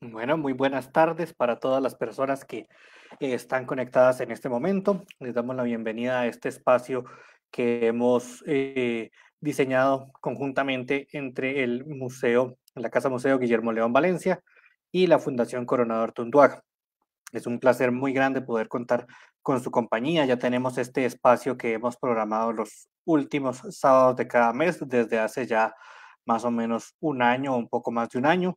Bueno, muy buenas tardes para todas las personas que están conectadas en este momento. Les damos la bienvenida a este espacio que hemos eh, diseñado conjuntamente entre el Museo, la Casa Museo Guillermo León Valencia y la Fundación Coronador Tunduaga. Es un placer muy grande poder contar con su compañía. Ya tenemos este espacio que hemos programado los últimos sábados de cada mes desde hace ya más o menos un año, un poco más de un año.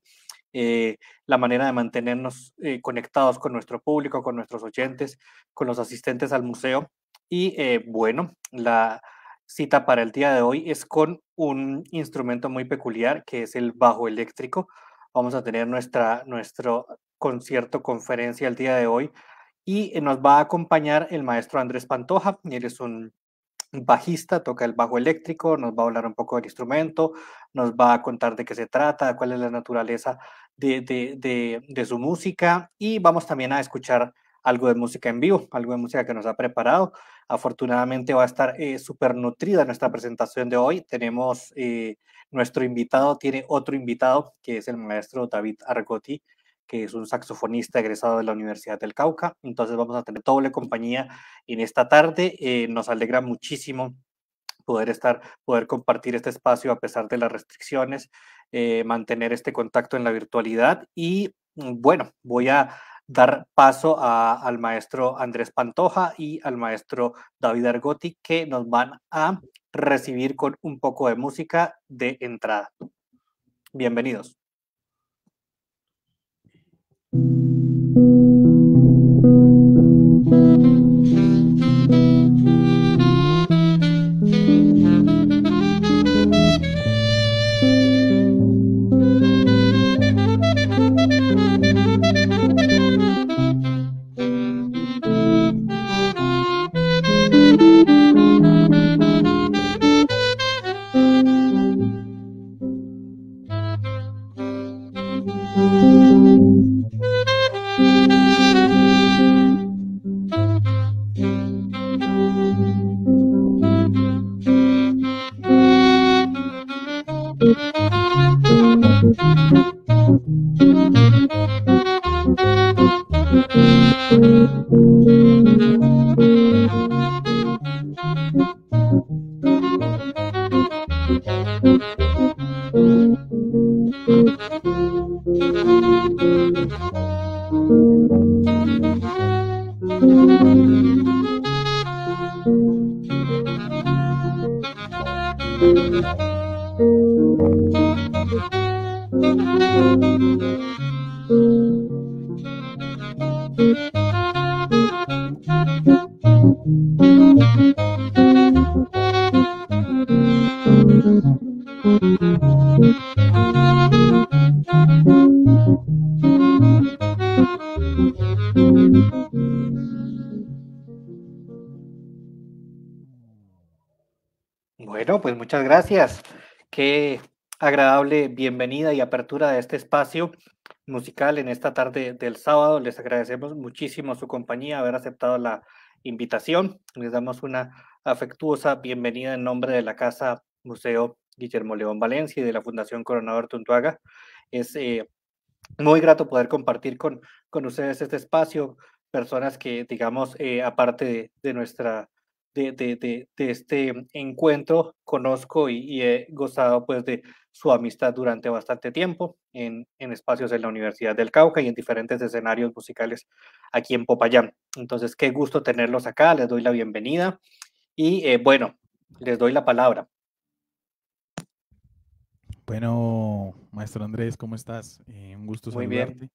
Eh, la manera de mantenernos eh, conectados con nuestro público, con nuestros oyentes, con los asistentes al museo. Y eh, bueno, la cita para el día de hoy es con un instrumento muy peculiar que es el bajo eléctrico. Vamos a tener nuestra, nuestro concierto, conferencia el día de hoy y nos va a acompañar el maestro Andrés Pantoja. Él es un bajista, toca el bajo eléctrico, nos va a hablar un poco del instrumento, nos va a contar de qué se trata, cuál es la naturaleza de, su música y vamos también a escuchar algo de música en vivo, algo de música que nos ha preparado. Afortunadamente va a estar eh, súper nutrida nuestra presentación de hoy. Tenemos eh, nuestro invitado, tiene otro invitado que es el maestro David Argotti, que es un saxofonista egresado de la Universidad del Cauca. Entonces vamos a tener doble compañía en esta tarde. Eh, nos alegra muchísimo poder estar, poder compartir este espacio a pesar de las restricciones, eh, mantener este contacto en la virtualidad. Y mm, bueno, voy a dar paso al maestro Andrés Pantoja y al maestro David Argoti que nos van a recibir con un poco de música de entrada. Bienvenidos. gracias. Qué agradable bienvenida y apertura de este espacio musical en esta tarde del sábado. Les agradecemos muchísimo su compañía, haber aceptado la invitación. Les damos una afectuosa bienvenida en nombre de la Casa Museo Guillermo León Valencia y de la Fundación Coronador Tuntuaga. Es eh, muy grato poder compartir con, con ustedes este espacio, personas que, digamos, eh, aparte de nuestra de, este encuentro conozco y, he gozado pues de su amistad durante bastante tiempo en, en espacios en la Universidad del Cauca y en diferentes escenarios musicales aquí en Popayán. Entonces, qué gusto tenerlos acá, les doy la bienvenida y eh, bueno, les doy la palabra. Bueno, maestro Andrés, ¿cómo estás? Eh, un gusto Muy Un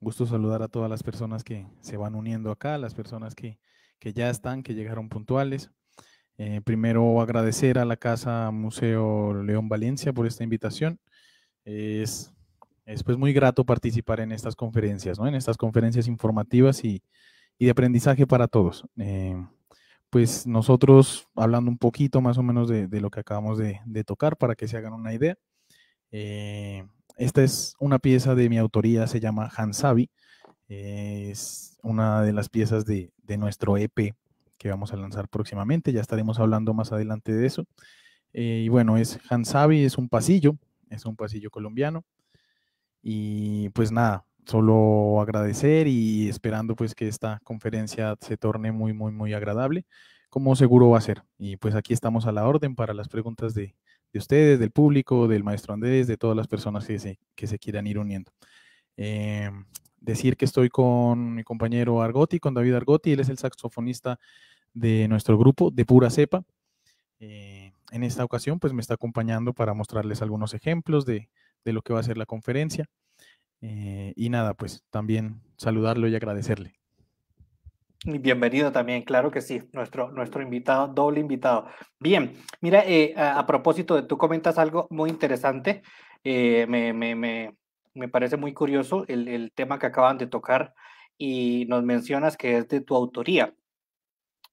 gusto saludar a todas las personas que se van uniendo acá, las personas que que ya están, que llegaron puntuales. Eh, primero agradecer a la Casa Museo León Valencia por esta invitación. Es, pues muy grato participar en estas conferencias, ¿no? en estas conferencias informativas y, de aprendizaje para todos. Eh, pues nosotros, hablando un poquito más o menos de, lo que acabamos de, tocar para que se hagan una idea, eh, esta es una pieza de mi autoría, se llama Hansabi, es una de las piezas de, nuestro EP que vamos a lanzar próximamente. Ya estaremos hablando más adelante de eso. Eh, y bueno, es Hansabi, es un pasillo, es un pasillo colombiano. Y pues nada, solo agradecer y esperando pues que esta conferencia se torne muy, muy, muy agradable, como seguro va a ser. Y pues aquí estamos a la orden para las preguntas de, ustedes, del público, del maestro Andrés, de todas las personas que se, que se quieran ir uniendo. Em, decir que estoy con mi compañero Argotti, con David Argoti, él es el saxofonista de nuestro grupo, de pura cepa. Eh, en esta ocasión, pues me está acompañando para mostrarles algunos ejemplos de, lo que va a ser la conferencia. Eh, y nada, pues también saludarlo y agradecerle. Bienvenido también, claro que sí, nuestro, nuestro invitado, doble invitado. Bien, mira, eh, a, propósito de tú comentas algo muy interesante, me, me parece muy curioso el, tema que acaban de tocar y nos mencionas que es de tu autoría.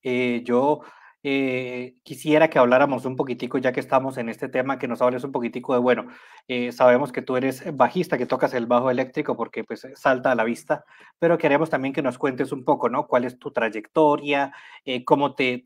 Eh, yo eh, quisiera que habláramos un poquitico, ya que estamos en este tema, que nos hables un poquitico de, bueno, eh, sabemos que tú eres bajista, que tocas el bajo eléctrico porque pues salta a la vista, pero queremos también que nos cuentes un poco, ¿no? ¿Cuál es tu trayectoria? ¿Cómo te,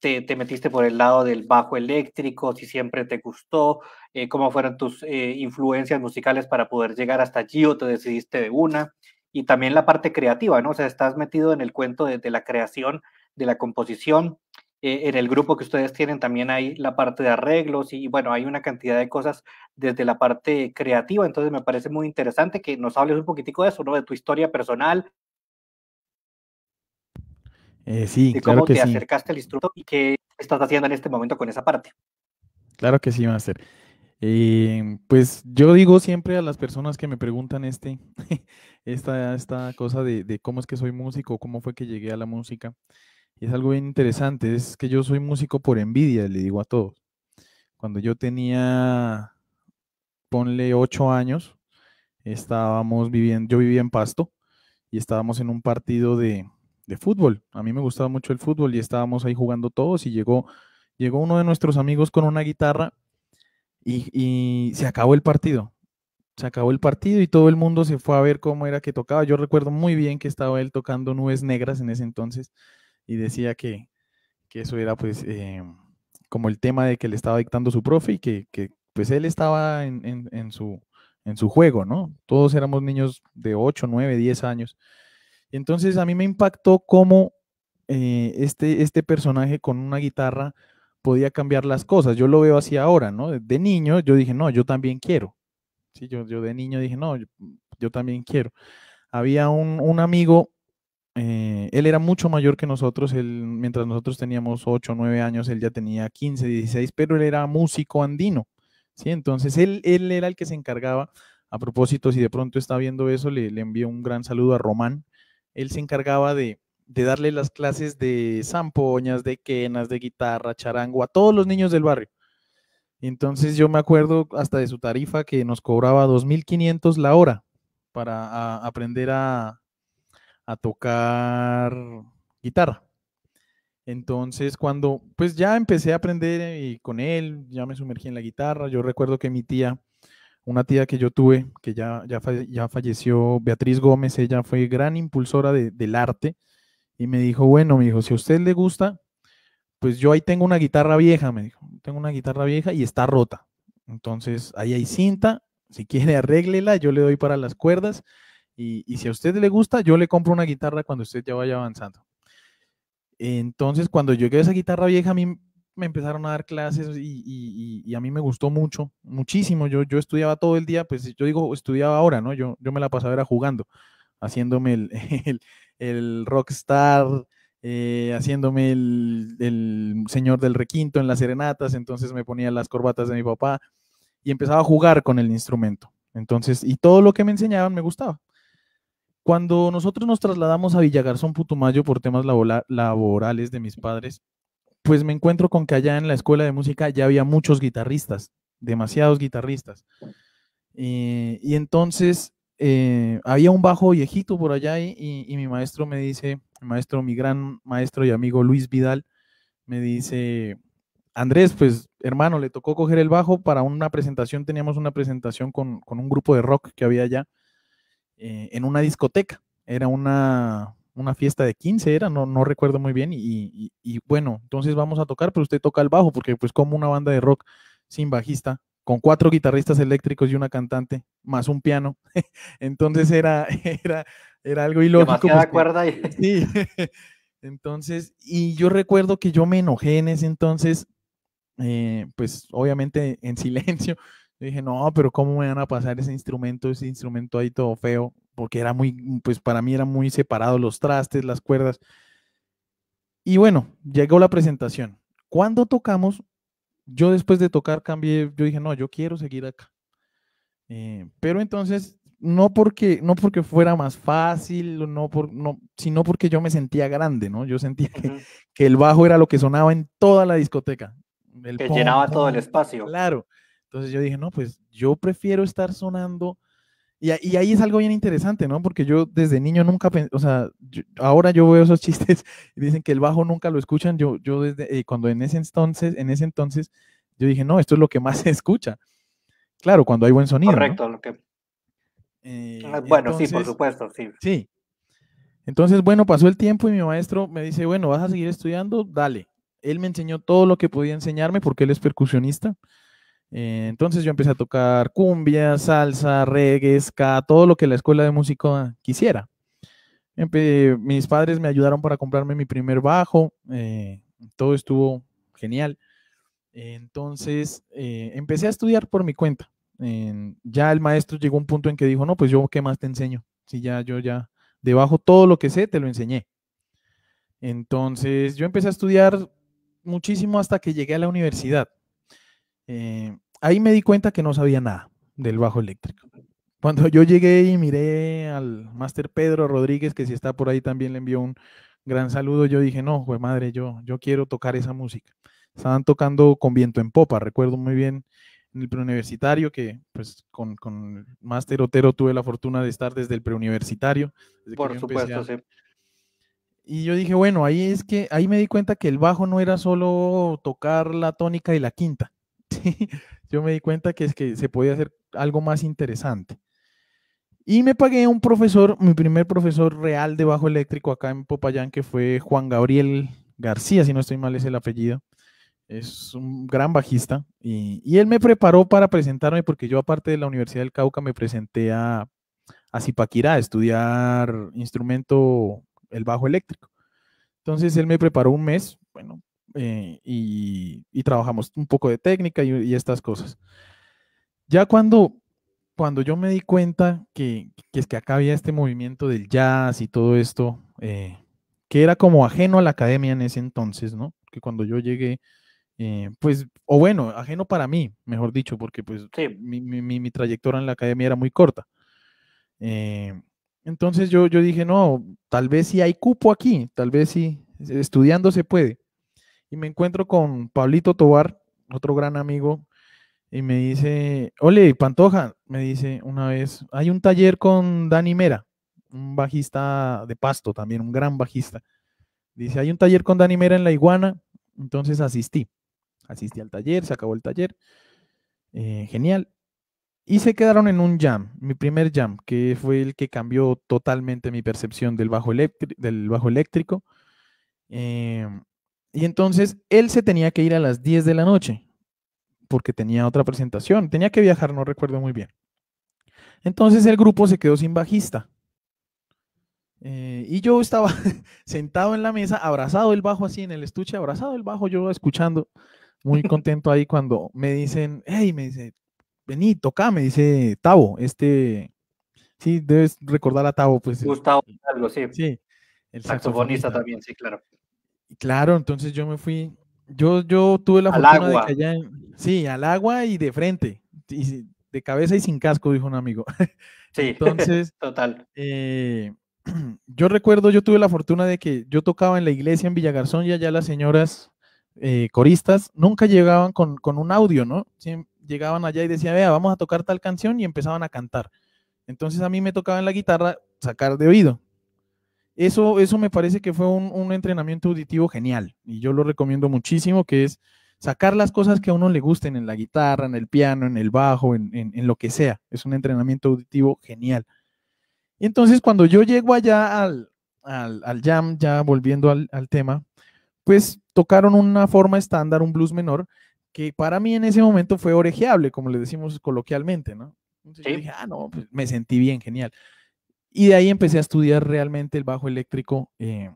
te, metiste por el lado del bajo eléctrico, si siempre te gustó, eh, cómo fueron tus eh, influencias musicales para poder llegar hasta allí o te decidiste de una, y también la parte creativa, ¿no? O sea, estás metido en el cuento de, la creación, de la composición. Eh, en el grupo que ustedes tienen también hay la parte de arreglos y, bueno, hay una cantidad de cosas desde la parte creativa, entonces me parece muy interesante que nos hables un poquitico de eso, ¿no? De tu historia personal, Sí, eh, sí, de sí. cómo que te acercaste al instrumento y qué estás haciendo en este momento con esa parte. Claro que sí, Master. Eh, pues yo digo siempre a las personas que me preguntan este, esta, esta cosa de, cómo es que soy músico, cómo fue que llegué a la música, es algo bien interesante, es que yo soy músico por envidia, le digo a todos. Cuando yo tenía, ponle ocho años, estábamos viviendo, yo vivía en Pasto y estábamos en un partido de, de fútbol. A mí me gustaba mucho el fútbol y estábamos ahí jugando todos y llegó, llegó uno de nuestros amigos con una guitarra y, se acabó el partido. Se acabó el partido y todo el mundo se fue a ver cómo era que tocaba. Yo recuerdo muy bien que estaba él tocando nubes negras en ese entonces y decía que, eso era pues eh, como el tema de que le estaba dictando su profe y que, pues él estaba en, su, en su juego, ¿no? Todos éramos niños de 8, 9, 10 años entonces a mí me impactó cómo eh, este, este personaje con una guitarra podía cambiar las cosas. Yo lo veo así ahora, ¿no? De niño yo dije, no, yo también quiero. Sí, yo, yo de niño dije, no, yo, también quiero. Había un, amigo, eh, él era mucho mayor que nosotros, él, mientras nosotros teníamos 8, 9 años, él ya tenía 15, 16, pero él era músico andino. ¿sí? Entonces él, él era el que se encargaba, a propósito, si de pronto está viendo eso, le, le envío un gran saludo a Román, él se encargaba de, darle las clases de zampoñas, de quenas, de guitarra, charango, a todos los niños del barrio. Entonces yo me acuerdo hasta de su tarifa que nos cobraba 2.500 la hora para aprender a, a, tocar guitarra. Entonces cuando pues ya empecé a aprender eh, y con él, ya me sumergí en la guitarra, yo recuerdo que mi tía una tía que yo tuve, que ya, ya, falleció, Beatriz Gómez, ella fue gran impulsora del arte y me dijo, bueno, me dijo, si a usted le gusta, pues yo ahí tengo una guitarra vieja, me dijo, tengo una guitarra vieja y está rota. Entonces, ahí hay cinta, si quiere arréglela, yo le doy para las cuerdas y, y si a usted le gusta, yo le compro una guitarra cuando usted ya vaya avanzando. Entonces, cuando llegué a esa guitarra vieja, a mí me empezaron a dar clases y, a mí me gustó mucho, muchísimo. Yo, yo estudiaba todo el día, pues yo digo, estudiaba ahora, ¿no? Yo, yo me la pasaba jugando, haciéndome el, rockstar, eh, haciéndome el, el, señor del requinto en las serenatas, entonces me ponía las corbatas de mi papá y empezaba a jugar con el instrumento. Entonces, y todo lo que me enseñaban me gustaba. Cuando nosotros nos trasladamos a Villagarzón Putumayo por temas laborales de mis padres, pues me encuentro con que allá en la escuela de música ya había muchos guitarristas, demasiados guitarristas. y entonces eh, había un bajo viejito por allá y, mi maestro me dice, mi maestro, mi gran maestro y amigo Luis Vidal, me dice, Andrés, pues hermano, le tocó coger el bajo para una presentación, teníamos una presentación con, un grupo de rock que había allá eh, en una discoteca. Era una, una fiesta de 15 era, no, no recuerdo muy bien, y, bueno, entonces vamos a tocar, pero usted toca el bajo, porque pues como una banda de rock sin bajista, con cuatro guitarristas eléctricos y una cantante, más un piano, entonces era, era, era algo ilógico. Pues, y... entonces, y yo recuerdo que yo me enojé en ese entonces, eh, pues obviamente en silencio, dije, no, pero ¿cómo me van a pasar ese instrumento, ese instrumento ahí todo feo? Porque era muy, mm, pues para mí era muy separado los trastes, las cuerdas. Y bueno, llegó la presentación. Cuando tocamos, yo después de tocar cambié, yo dije, no, yo quiero seguir acá. Eh, pero entonces, no porque, no porque fuera más fácil, no por, no, sino porque yo me sentía grande, ¿no? Yo sentía que, que el bajo era lo que sonaba en toda la discoteca. El que llenaba todo el espacio. Claro. Entonces yo dije, no, pues yo prefiero estar sonando. Y, ahí es algo bien interesante, ¿no? Porque yo desde niño nunca, o sea, ahora yo veo esos chistes y dicen que el bajo nunca lo escuchan. Yo, yo desde, eh, cuando en ese entonces, en ese entonces, yo dije, no, esto es lo que más se escucha. Claro, cuando hay buen sonido. Correcto, lo que... Eh, ah, bueno, sí, por supuesto, sí. Sí. Entonces, bueno, pasó el tiempo y mi maestro me dice, bueno, vas a seguir estudiando, dale. Él me enseñó todo lo que podía enseñarme porque él es percusionista. Eh, entonces yo empecé a tocar cumbia, salsa, reggae, ska, todo lo que la escuela de música quisiera. mis padres me ayudaron para comprarme mi primer bajo, eh, todo estuvo genial. Entonces eh, empecé a estudiar por mi cuenta. ya el maestro llegó a un punto en que dijo, no, pues yo qué más te enseño. Si ya yo ya debajo todo lo que sé, te lo enseñé. Entonces yo empecé a estudiar muchísimo hasta que llegué a la universidad eh, ahí me di cuenta que no sabía nada del bajo eléctrico. Cuando yo llegué y miré al máster Pedro Rodríguez, que si está por ahí también le envió un gran saludo, yo dije, no, pues madre, yo, yo quiero tocar esa música. Estaban tocando con viento en popa, recuerdo muy bien en el preuniversitario, que pues con, con máster Otero tuve la fortuna de estar desde el preuniversitario. por supuesto, Y yo dije, bueno, ahí es que ahí me di cuenta que el bajo no era solo tocar la tónica y la quinta, Yo me di cuenta que es que se podía hacer algo más interesante. Y me pagué un profesor, mi primer profesor real de bajo eléctrico acá en Popayán, que fue Juan Gabriel García, si no estoy mal es el apellido. Es un gran bajista. Y, él me preparó para presentarme, porque yo aparte de la Universidad del Cauca me presenté a, a Zipaquirá a estudiar instrumento, el bajo eléctrico. Entonces él me preparó un mes, bueno, eh, y, trabajamos un poco de técnica y, estas cosas. Ya cuando, cuando yo me di cuenta que, es que acá había este movimiento del jazz y todo esto, eh, que era como ajeno a la academia en ese entonces, ¿no? Que cuando yo llegué, eh, pues, o bueno, ajeno para mí, mejor dicho, porque pues mi, trayectoria en la academia era muy corta. entonces yo, yo dije, no, tal vez si hay cupo aquí, tal vez si estudiando se puede y me encuentro con Pablito Tobar, otro gran amigo, y me dice, ole, Pantoja, me dice una vez, hay un taller con Dani Mera, un bajista de pasto también, un gran bajista. Dice, hay un taller con Dani Mera en La Iguana, entonces asistí, asistí al taller, se acabó el taller, eh, genial. Y se quedaron en un jam, mi primer jam, que fue el que cambió totalmente mi percepción del bajo, eléctrico, del bajo eléctrico. Em, y entonces él se tenía que ir a las 10 de la noche porque tenía otra presentación, tenía que viajar, no recuerdo muy bien. Entonces el grupo se quedó sin bajista. Eh, y yo estaba sentado en la mesa, abrazado el bajo así en el estuche, abrazado el bajo, yo escuchando, muy contento ahí cuando me dicen, hey, me dice, vení, toca, me dice Tavo, este, sí, debes recordar a Tavo, pues. Gustavo, eh, algo, sí. Sí, el saxofonista también, sí, claro claro, entonces yo me fui, yo, yo tuve la fortuna de que allá, sí, al agua y de frente, de cabeza y sin casco, dijo un amigo. Sí, entonces, total. Eh, yo recuerdo, yo tuve la fortuna de que yo tocaba en la iglesia en Villagarzón y allá las señoras eh, coristas nunca llegaban con, un audio, ¿no? llegaban allá y decían, vea, vamos a tocar tal canción y empezaban a cantar. Entonces a mí me tocaba en la guitarra sacar de oído. Eso, me parece que fue un, entrenamiento auditivo genial y yo lo recomiendo muchísimo, que es sacar las cosas que a uno le gusten en la guitarra, en el piano, en el bajo, en, lo que sea. Es un entrenamiento auditivo genial. Y entonces cuando yo llego allá al, al, jam, ya volviendo al, tema, pues tocaron una forma estándar, un blues menor, que para mí en ese momento fue orejeable, como le decimos coloquialmente, ¿no? Entonces yo dije, ah, no, pues, me sentí bien, genial. Y de ahí empecé a estudiar realmente el bajo eléctrico eh,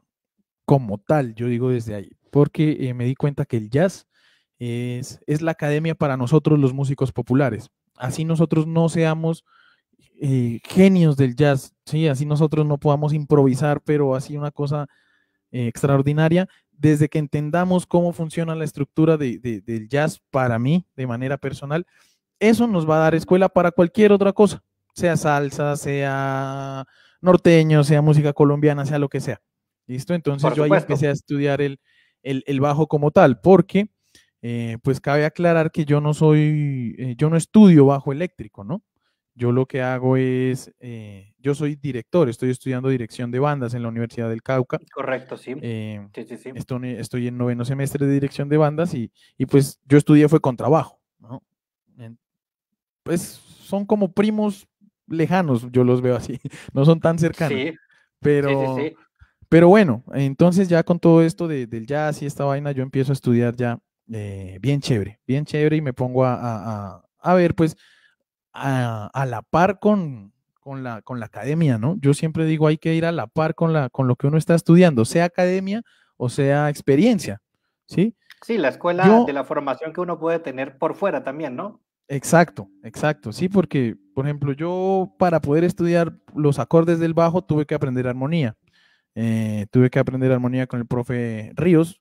como tal, yo digo desde ahí, porque eh, me di cuenta que el jazz es, la academia para nosotros los músicos populares. Así nosotros no seamos eh, genios del jazz, ¿sí? así nosotros no podamos improvisar, pero así una cosa extraordinaria, desde que entendamos cómo funciona la estructura del jazz para mí, de manera personal, eso nos va a dar escuela para cualquier otra cosa sea salsa, sea norteño, sea música colombiana, sea lo que sea. ¿Listo? Entonces yo ahí empecé a estudiar el, bajo como tal, porque eh, pues cabe aclarar que yo no soy, eh, yo no estudio bajo eléctrico, ¿no? Yo lo que hago es, eh, yo soy director, estoy estudiando dirección de bandas en la Universidad del Cauca. Correcto, sí. sí, sí, sí. Estoy, en noveno semestre de dirección de bandas y, y pues yo estudié fue con trabajo, ¿no? pues son como primos lejanos, yo los veo así, no son tan cercanos. Sí. Pero, pero bueno, entonces ya con todo esto de, del jazz y esta vaina, yo empiezo a estudiar ya eh, bien chévere, bien chévere y me pongo a, a, ver, pues, a, la par con, con, la, con la academia, ¿no? Yo siempre digo, hay que ir a la par con, la, con lo que uno está estudiando, sea academia o sea experiencia, ¿sí? Sí, la escuela de la formación que uno puede tener por fuera también, ¿no? Exacto, exacto. Sí, porque, por ejemplo, yo para poder estudiar los acordes del bajo tuve que aprender armonía. Eh, tuve que aprender armonía con el profe Ríos.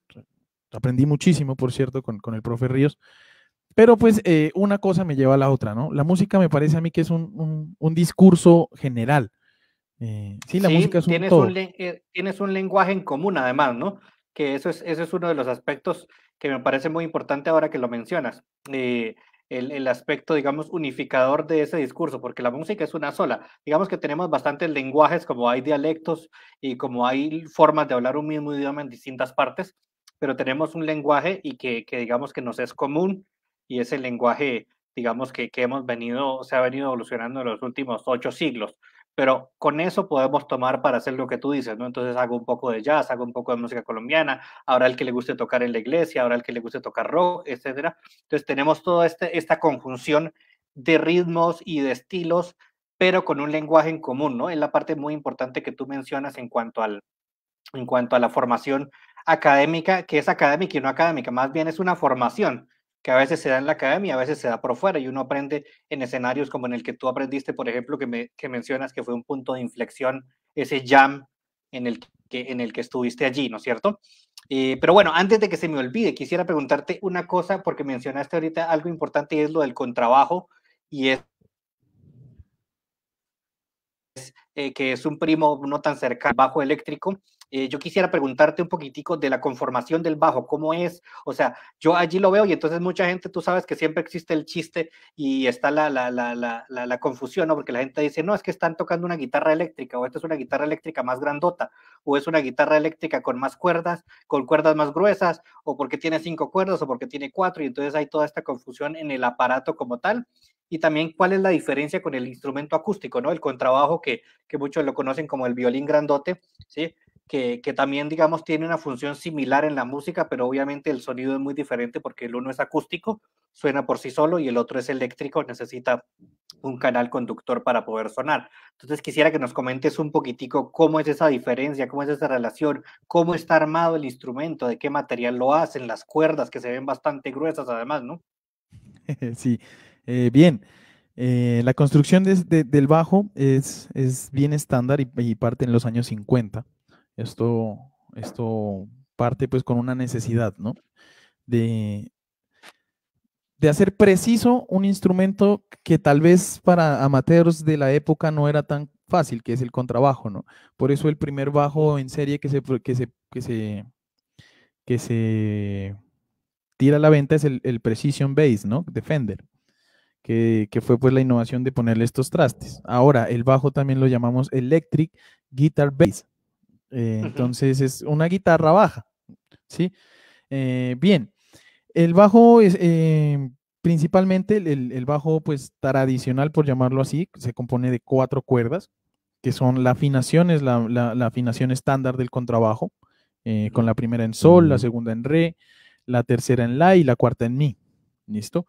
Aprendí muchísimo, por cierto, con, el profe Ríos. Pero pues eh, una cosa me lleva a la otra, ¿no? La música me parece a mí que es un, discurso general. Eh, sí, la música es un tienes todo. Un tienes un lenguaje en común, además, ¿no? Que eso es, eso es uno de los aspectos que me parece muy importante ahora que lo mencionas el, aspecto, digamos, unificador de ese discurso, porque la música es una sola. Digamos que tenemos bastantes lenguajes, como hay dialectos y como hay formas de hablar un mismo idioma en distintas partes, pero tenemos un lenguaje y que, digamos que nos es común y es el lenguaje, digamos, que, que hemos venido, se ha venido evolucionando en los últimos ocho siglos pero con eso podemos tomar para hacer lo que tú dices, ¿no? Entonces hago un poco de jazz, hago un poco de música colombiana, ahora el que le guste tocar en la iglesia, ahora el que le guste tocar rock, etcétera. Entonces tenemos toda este, esta conjunción de ritmos y de estilos, pero con un lenguaje en común, ¿no? Es la parte muy importante que tú mencionas en cuanto en cuanto a la formación académica, que es académica y no académica, más bien es una formación que a veces se da en la academia, a veces se da por fuera y uno aprende en escenarios como en el que tú aprendiste, por ejemplo, que, me, mencionas que fue un punto de inflexión, ese jam en el que, en el que estuviste allí, ¿no es cierto? Eh, pero bueno, antes de que se me olvide, quisiera preguntarte una cosa, porque mencionaste ahorita algo importante y es lo del contrabajo y es eh, que es un primo no tan cercano, bajo eléctrico, eh, yo quisiera preguntarte un poquitico de la conformación del bajo, cómo es, o sea, yo allí lo veo y entonces mucha gente, tú sabes que siempre existe el chiste y está la, confusión, ¿no? Porque la gente dice, no, es que están tocando una guitarra eléctrica o esta es una guitarra eléctrica más grandota o es una guitarra eléctrica con más cuerdas, con cuerdas más gruesas o porque tiene cinco cuerdas o porque tiene cuatro y entonces hay toda esta confusión en el aparato como tal y también cuál es la diferencia con el instrumento acústico, ¿no? El contrabajo que, que muchos lo conocen como el violín grandote, ¿sí? que, también, digamos, tiene una función similar en la música, pero obviamente el sonido es muy diferente porque el uno es acústico, suena por sí solo, y el otro es eléctrico, necesita un canal conductor para poder sonar. Entonces quisiera que nos comentes un poquitico cómo es esa diferencia, cómo es esa relación, cómo está armado el instrumento, de qué material lo hacen, las cuerdas que se ven bastante gruesas además, ¿no? Sí, eh, bien. Eh, la construcción del bajo es, bien estándar y, parte en los años 50. Esto, esto parte pues con una necesidad, De, de hacer preciso un instrumento que tal vez para amateurs de la época no era tan fácil, que es el contrabajo, ¿no? Por eso el primer bajo en serie que se, que se, que se, que se tira a la venta es el, el Precision Bass, ¿no? defender que, fue pues la innovación de ponerle estos trastes. Ahora, el bajo también lo llamamos Electric Guitar Bass, eh, entonces es una guitarra baja, ¿sí? Eh, bien, el bajo es eh, principalmente el, bajo pues tradicional, por llamarlo así, se compone de cuatro cuerdas, que son la afinación, es la, la afinación estándar del contrabajo, con la primera en sol, la segunda en re, la tercera en la y la cuarta en mi, ¿listo?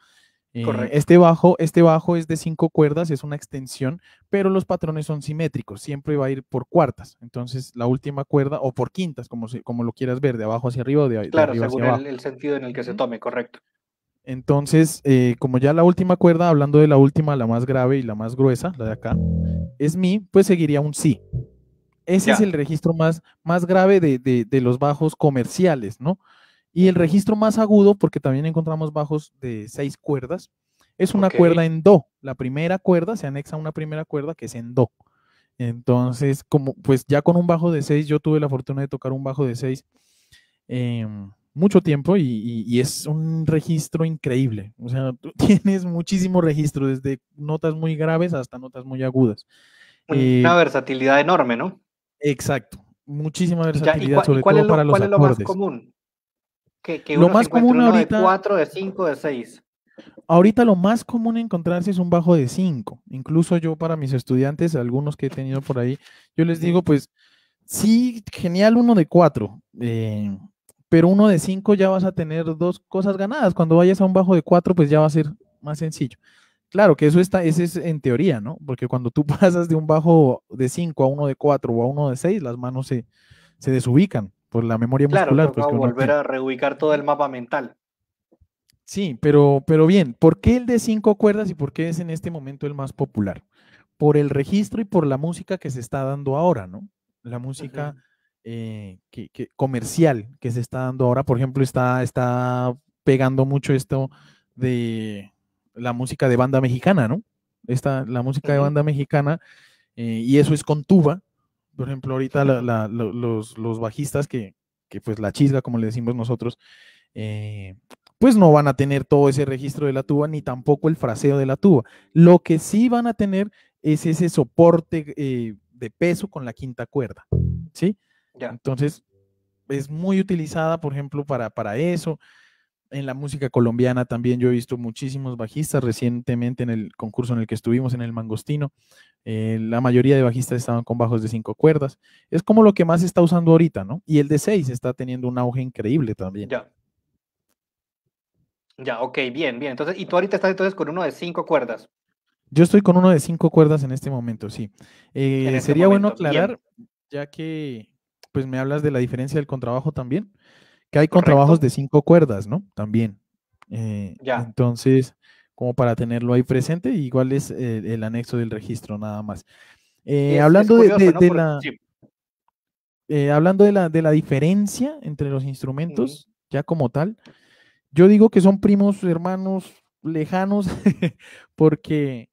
Eh, este bajo, este bajo es de cinco cuerdas, es una extensión, pero los patrones son simétricos, siempre va a ir por cuartas. Entonces, la última cuerda, o por quintas, como, como lo quieras ver, de abajo hacia arriba o de, arriba hacia el, el, sentido en el que se tome, correcto. Entonces, eh, como ya la última cuerda, hablando de la última, la más grave y la más gruesa, la de acá, es mi, pues seguiría un sí Ese es el registro más, más grave de los bajos comerciales, ¿no? Y el registro más agudo, porque también encontramos bajos de seis cuerdas, es una cuerda en do. La primera cuerda se anexa a una primera cuerda que es en do. Entonces, como pues ya con un bajo de seis, yo tuve la fortuna de tocar un bajo de seis em, mucho tiempo y, es un registro increíble. O sea, tú tienes muchísimo registro, desde notas muy graves hasta notas muy agudas. Una eh, versatilidad enorme, ¿no? Exacto, muchísima versatilidad, sobre todo para los acordes. ¿Cuál es lo más común? Que, lo más común uno de 4, de 5, de 6. Ahorita lo más común encontrarse es un bajo de 5. Incluso yo para mis estudiantes, algunos que he tenido por ahí, yo les digo, pues, sí, genial uno de 4, eh, pero uno de 5 ya vas a tener dos cosas ganadas. Cuando vayas a un bajo de 4, pues ya va a ser más sencillo. Claro que eso está, ese es en teoría, ¿no? Porque cuando tú pasas de un bajo de 5 a uno de 4 o a uno de 6, las manos se desubican por la memoria muscular. Pues, volver a reubicar todo el mapa mental. Sí, pero, pero bien, ¿por qué el de cinco cuerdas y por qué es en este momento el más popular? Por el registro y por la música que se está dando ahora, ¿no? La música eh, que, comercial que se está dando ahora, por ejemplo, está, está pegando mucho esto de la música de banda mexicana, ¿no? Esta, la música de banda mexicana, eh, y eso es con tuba, por ejemplo, ahorita los, bajistas que, pues la chisga, como le decimos nosotros, eh, pues no van a tener todo ese registro de la tuba, ni tampoco el fraseo de la tuba. Lo que sí van a tener es ese soporte eh, de peso con la quinta cuerda, ¿sí? Ya. Entonces, es muy utilizada, por ejemplo, para, para eso en la música colombiana también yo he visto muchísimos bajistas recientemente en el concurso en el que estuvimos en el Mangostino. Eh, la mayoría de bajistas estaban con bajos de cinco cuerdas. Es como lo que más se está usando ahorita, ¿no? Y el de seis está teniendo un auge increíble también. Ya. Ya, ok, bien, bien. Entonces, y tú ahorita estás entonces con uno de cinco cuerdas. Yo estoy con uno de cinco cuerdas en este momento, sí. Eh, este sería bueno aclarar, ya que pues me hablas de la diferencia del contrabajo también. Que hay con de cinco cuerdas, ¿no? También. Eh, ya. Entonces, como para tenerlo ahí presente, igual es el, anexo del registro nada más. hablando de, la... hablando de la, diferencia entre los instrumentos, ya como tal, yo digo que son primos, hermanos, lejanos, porque,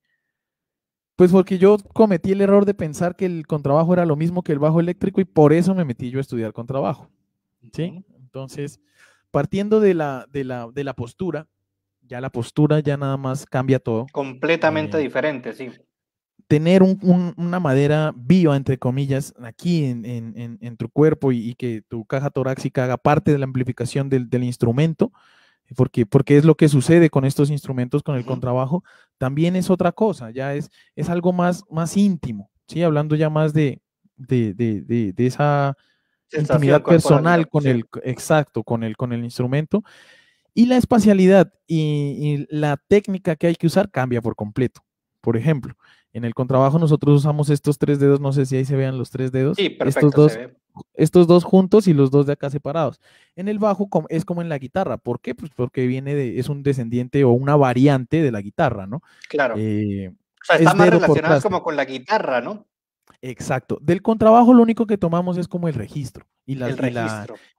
pues porque yo cometí el error de pensar que el contrabajo era lo mismo que el bajo eléctrico y por eso me metí yo a estudiar contrabajo. ¿sí? Entonces, partiendo de la, de la, de la postura, ya la postura ya nada más cambia todo. Completamente eh, diferente, sí. Tener una madera viva, entre comillas, aquí en, en, en, tu cuerpo y, que tu caja torácica haga parte de la amplificación del, del instrumento, porque, porque, es lo que sucede con estos instrumentos, con el contrabajo, también es otra cosa, ya es, es algo más, más íntimo, ¿sí? hablando ya más de, de, de, de esa intimidad personal con el exacto, con el con el instrumento y la espacialidad y, la técnica que hay que usar cambia por completo. Por ejemplo, en el contrabajo nosotros usamos estos tres dedos, no sé si ahí se vean los tres dedos, sí, perfecto, estos dos estos dos juntos y los dos de acá separados. En el bajo es como en la guitarra. ¿Por qué? Pues porque viene es un descendiente o una variante de la guitarra, ¿no? Claro. Eh, o sea, está más relacionado como con la guitarra, ¿no? Exacto. Del contrabajo lo único que tomamos es como el registro. Y, la,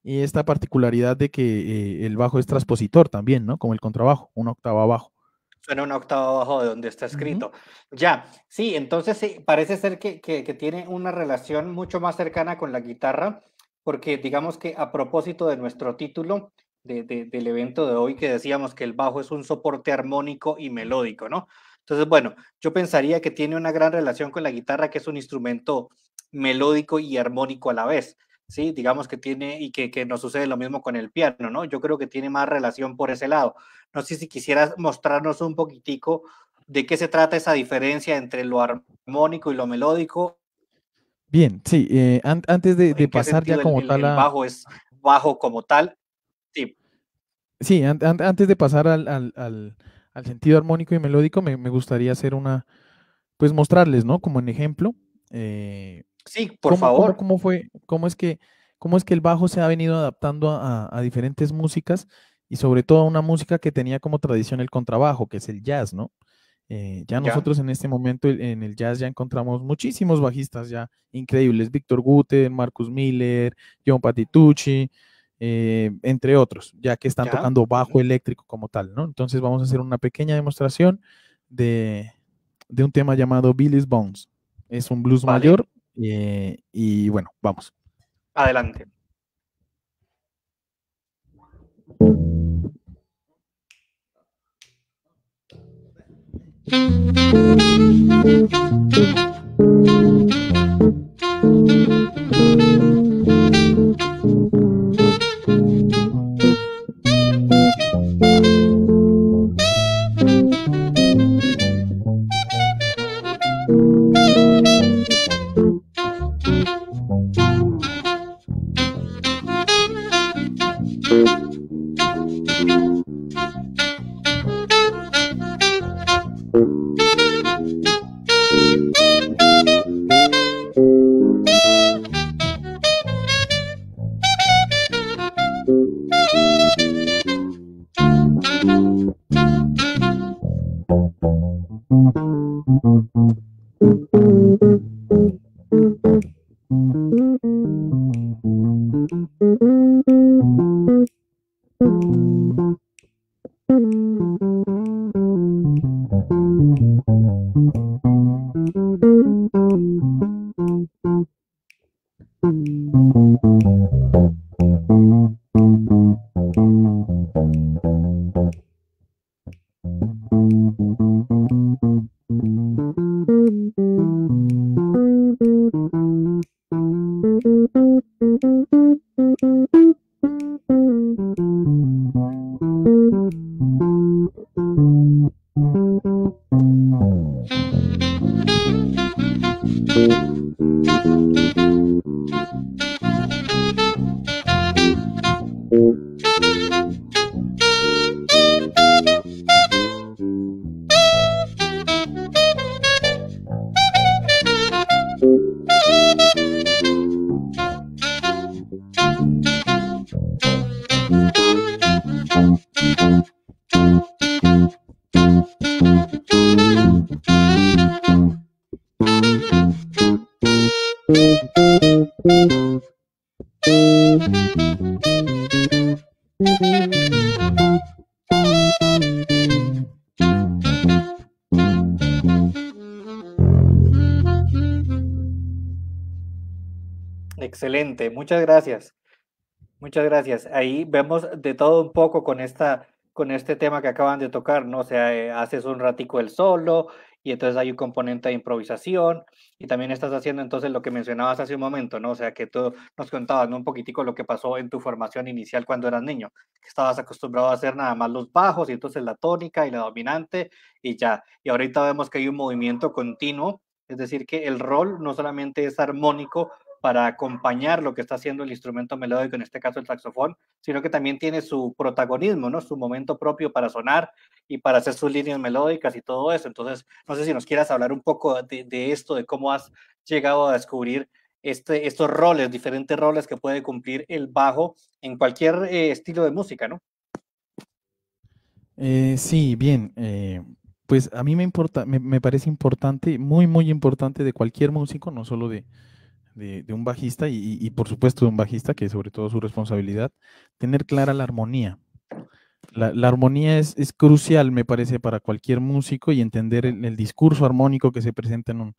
y, esta particularidad de que eh, el bajo es transpositor también, ¿no? Como el contrabajo, una octava abajo. Suena una octava abajo de donde está escrito. Ya, sí, entonces parece ser que, tiene una relación mucho más cercana con la guitarra, porque digamos que a propósito de nuestro título del evento de hoy que decíamos que el bajo es un soporte armónico y melódico, ¿no? Entonces, bueno, yo pensaría que tiene una gran relación con la guitarra, que es un instrumento melódico y armónico a la vez, ¿sí? Digamos que tiene, y que, nos sucede lo mismo con el piano, ¿no? Yo creo que tiene más relación por ese lado. No sé si quisieras mostrarnos un poquitico de qué se trata esa diferencia entre lo armónico y lo melódico. Bien, sí, eh, antes de, pasar ya como tal bajo es bajo como tal, sí. Sí, antes de pasar al al sentido armónico y melódico, me, gustaría hacer una, pues mostrarles, ¿no? Como en ejemplo. Eh, sí, por favor. Cómo, fue, cómo es que, cómo es que el bajo se ha venido adaptando a, diferentes músicas y sobre todo a una música que tenía como tradición el contrabajo, que es el jazz, ¿no? Eh, ya nosotros en este momento en el jazz ya encontramos muchísimos bajistas ya increíbles, Víctor Guten, Marcus Miller, John Patitucci, eh, entre otros, ya que están tocando bajo eléctrico como tal, ¿no? Entonces vamos a hacer una pequeña demostración de, un tema llamado Billy's Bones. Es un blues mayor eh, y bueno, vamos. Adelante. Thank you. muchas gracias. Muchas gracias. Ahí vemos de todo un poco con esta con este tema que acaban de tocar, ¿no? O sea, eh, haces un ratico el solo y entonces hay un componente de improvisación y también estás haciendo entonces lo que mencionabas hace un momento, ¿no? O sea, que tú nos contabas ¿no? un poquitico lo que pasó en tu formación inicial cuando eras niño, que estabas acostumbrado a hacer nada más los bajos y entonces la tónica y la dominante y ya. Y ahorita vemos que hay un movimiento continuo, es decir, que el rol no solamente es armónico, para acompañar lo que está haciendo el instrumento melódico, en este caso el saxofón, sino que también tiene su protagonismo, ¿no? Su momento propio para sonar y para hacer sus líneas melódicas y todo eso. Entonces, no sé si nos quieras hablar un poco de, esto, de cómo has llegado a descubrir este, estos roles, diferentes roles que puede cumplir el bajo en cualquier eh, estilo de música, ¿no? Eh, sí, bien. Eh, pues a mí me, importa, me, parece importante, muy, muy importante de cualquier músico, no solo de, de, un bajista y, por supuesto de un bajista, que sobre todo su responsabilidad, tener clara la armonía. La, armonía es, crucial, me parece, para cualquier músico y entender el, discurso armónico que se presenta en un,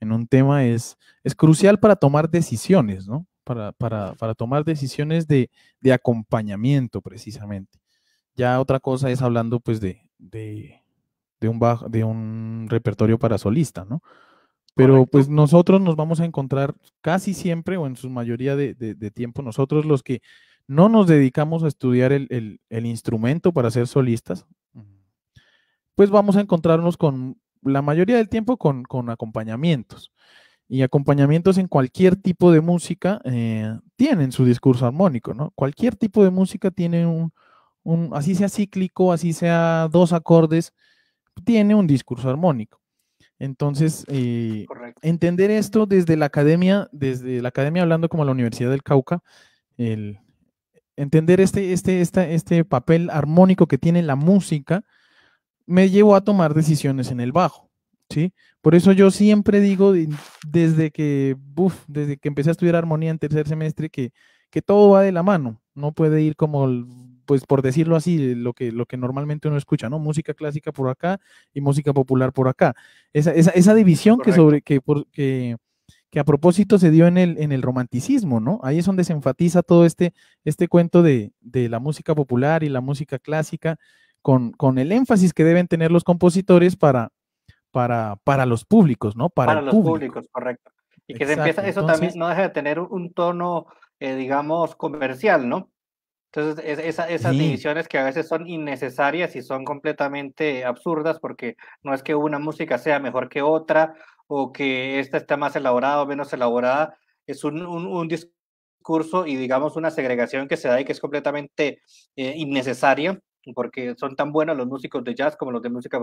en un tema es, es, crucial para tomar decisiones, ¿no? Para, para, tomar decisiones de, acompañamiento, precisamente. Ya otra cosa es hablando, pues, de, de, de un, de un repertorio para solista, ¿no? Pero pues nosotros nos vamos a encontrar casi siempre o en su mayoría de, tiempo, nosotros los que no nos dedicamos a estudiar el, instrumento para ser solistas, pues vamos a encontrarnos con la mayoría del tiempo con, acompañamientos. Y acompañamientos en cualquier tipo de música eh, tienen su discurso armónico, ¿no? Cualquier tipo de música tiene un, así sea cíclico, así sea dos acordes, tiene un discurso armónico. Entonces, eh, entender esto desde la academia, desde la academia hablando como la Universidad del Cauca, el, entender este, este, este papel armónico que tiene la música, me llevó a tomar decisiones en el bajo. ¿sí? Por eso yo siempre digo, desde que, desde que empecé a estudiar armonía en tercer semestre, que, que todo va de la mano. No puede ir como pues por decirlo así, lo que, lo que normalmente uno escucha, ¿no? Música clásica por acá y música popular por acá. Esa, esa, división que sobre, que, que, a propósito se dio en el, en el romanticismo, ¿no? Ahí es donde se enfatiza todo este, este cuento de, la música popular y la música clásica, con, con, el énfasis que deben tener los compositores para, para, para los públicos, ¿no? Para, los públicos, correcto. Y que se empieza, eso también no deja de tener un tono, eh, digamos, comercial, ¿no? Entonces, esas divisiones que a veces son innecesarias y son completamente absurdas porque no es que una música sea mejor que otra o que esta está más elaborada o menos elaborada, es un, discurso y digamos una segregación que se da y que es completamente eh, innecesaria porque son tan buenos los músicos de jazz como los de música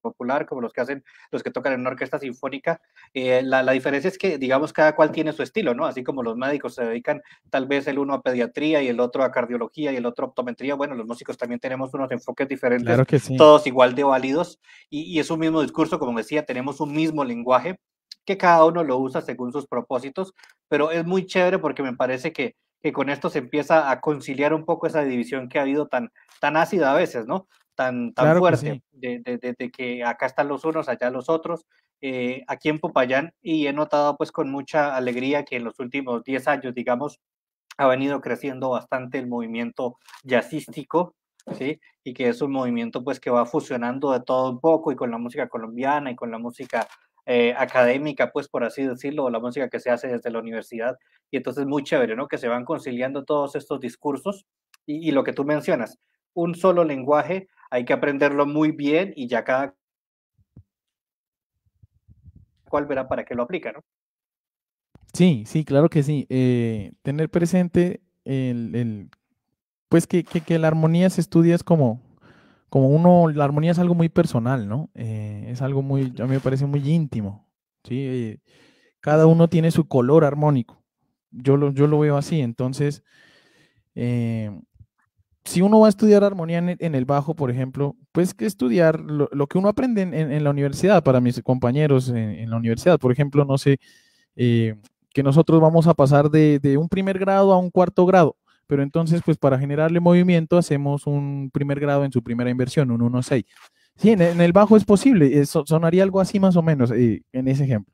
popular, como los que hacen, los que tocan en una orquesta sinfónica. Eh, la, diferencia es que, digamos, cada cual tiene su estilo, ¿no? Así como los médicos se dedican tal vez el uno a pediatría y el otro a cardiología y el otro a optometría, bueno, los músicos también tenemos unos enfoques diferentes, todos igual de válidos, y, es un mismo discurso, como decía, tenemos un mismo lenguaje, que cada uno lo usa según sus propósitos, pero es muy chévere porque me parece que, con esto se empieza a conciliar un poco esa división que ha habido tan, tan ácida a veces, ¿no? tan, fuerte, desde que acá están los unos, allá los otros, eh, aquí en Popayán, y he notado pues con mucha alegría que en los últimos 10 años, digamos, ha venido creciendo bastante el movimiento jazzístico, ¿sí? Y que es un movimiento pues que va fusionando de todo un poco y con la música colombiana y con la música eh, académica, pues por así decirlo, la música que se hace desde la universidad. Y entonces muy chévere, ¿no? Que se van conciliando todos estos discursos y lo que tú mencionas, un solo lenguaje, hay que aprenderlo muy bien y ya cada cual verá para que lo aplica, ¿no? Sí, sí, claro que sí. Eh, tener presente el, pues que, la armonía se estudia es como, como uno, la armonía es algo muy personal, ¿no? Eh, es algo muy, a mí me parece muy íntimo, ¿sí? Eh, cada uno tiene su color armónico. Yo lo, yo lo veo así, entonces, eh, si uno va a estudiar armonía en el, bajo, por ejemplo, pues que estudiar lo, que uno aprende en, la universidad, para mis compañeros en, la universidad, por ejemplo, no sé, eh, que nosotros vamos a pasar de, un primer grado a un cuarto grado, pero entonces, pues para generarle movimiento, hacemos un primer grado en su primera inversión, un 1-6. Sí, en, el bajo es posible, eh, sonaría algo así más o menos eh, en ese ejemplo.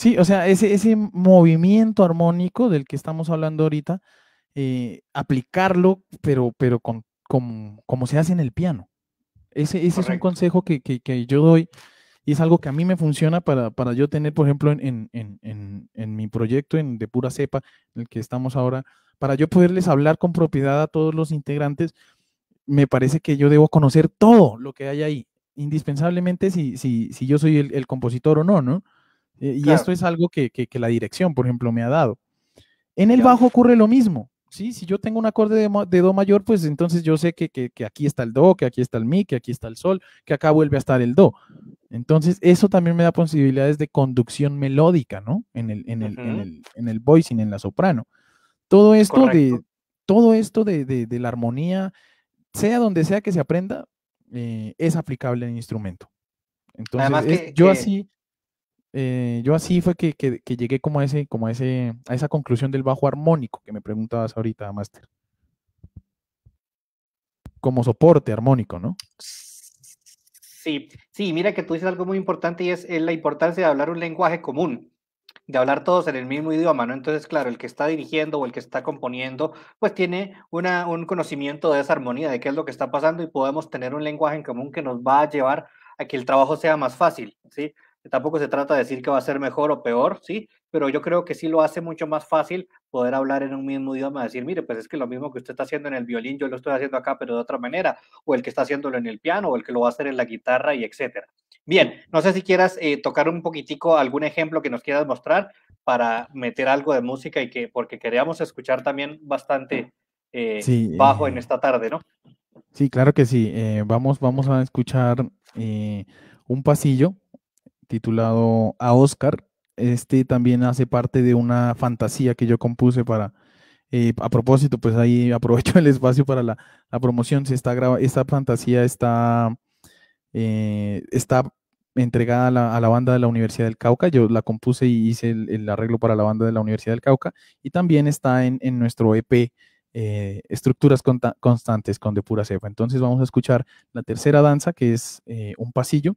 Sí, o sea, ese, ese movimiento armónico del que estamos hablando ahorita, eh, aplicarlo, pero, pero con, como se hace en el piano. Ese, ese es un consejo que, yo doy y es algo que a mí me funciona para, yo tener, por ejemplo, en, mi proyecto en de pura cepa, en el que estamos ahora, para yo poderles hablar con propiedad a todos los integrantes, me parece que yo debo conocer todo lo que hay ahí, indispensablemente si, si, si yo soy el compositor o no, ¿no? Eh, y esto es algo que, la dirección, por ejemplo, me ha dado. En el bajo ocurre lo mismo. ¿sí? Si yo tengo un acorde de, do mayor, pues entonces yo sé que, aquí está el do, que aquí está el mi, que aquí está el sol, que acá vuelve a estar el do. Entonces, eso también me da posibilidades de conducción melódica, ¿no? En el, en el, en voicing, en la soprano. Todo esto, de, todo esto de, la armonía, sea donde sea que se aprenda, eh, es aplicable el instrumento. Entonces, yo así, eh, yo así fue que, llegué como a, ese, como ese, a esa conclusión del bajo armónico que me preguntabas ahorita, Master. Como soporte armónico, ¿no? Sí, sí, mira que tú dices algo muy importante y es, eh, la importancia de hablar un lenguaje común de hablar todos en el mismo idioma, ¿no? Entonces, claro, el que está dirigiendo o el que está componiendo, pues tiene un conocimiento de esa armonía, de qué es lo que está pasando y podemos tener un lenguaje en común que nos va a llevar a que el trabajo sea más fácil, ¿sí? Tampoco se trata de decir que va a ser mejor o peor, sí, pero yo creo que sí lo hace mucho más fácil poder hablar en un mismo idioma, decir, mire, pues es que lo mismo que usted está haciendo en el violín, yo lo estoy haciendo acá, pero de otra manera, o el que está haciéndolo en el piano, o el que lo va a hacer en la guitarra, y etcétera. Bien, no sé si quieras eh, tocar un poquitico algún ejemplo que nos quieras mostrar para meter algo de música y que, porque queríamos escuchar también bastante eh, bajo en eh, esta tarde, ¿no? Sí, claro que sí. vamos, vamos a escuchar un pasillo titulado A Oscar. Este también hace parte de una fantasía que yo compuse para, eh, a propósito, pues ahí aprovecho el espacio para la, promoción. está esta fantasía está, eh, está entregada a la, banda de la Universidad del Cauca. Yo la compuse y hice el, arreglo para la banda de la Universidad del Cauca. Y también está en, nuestro EP eh, Estructuras Constantes con De Pura Cepa. Entonces vamos a escuchar la tercera danza, que es un pasillo.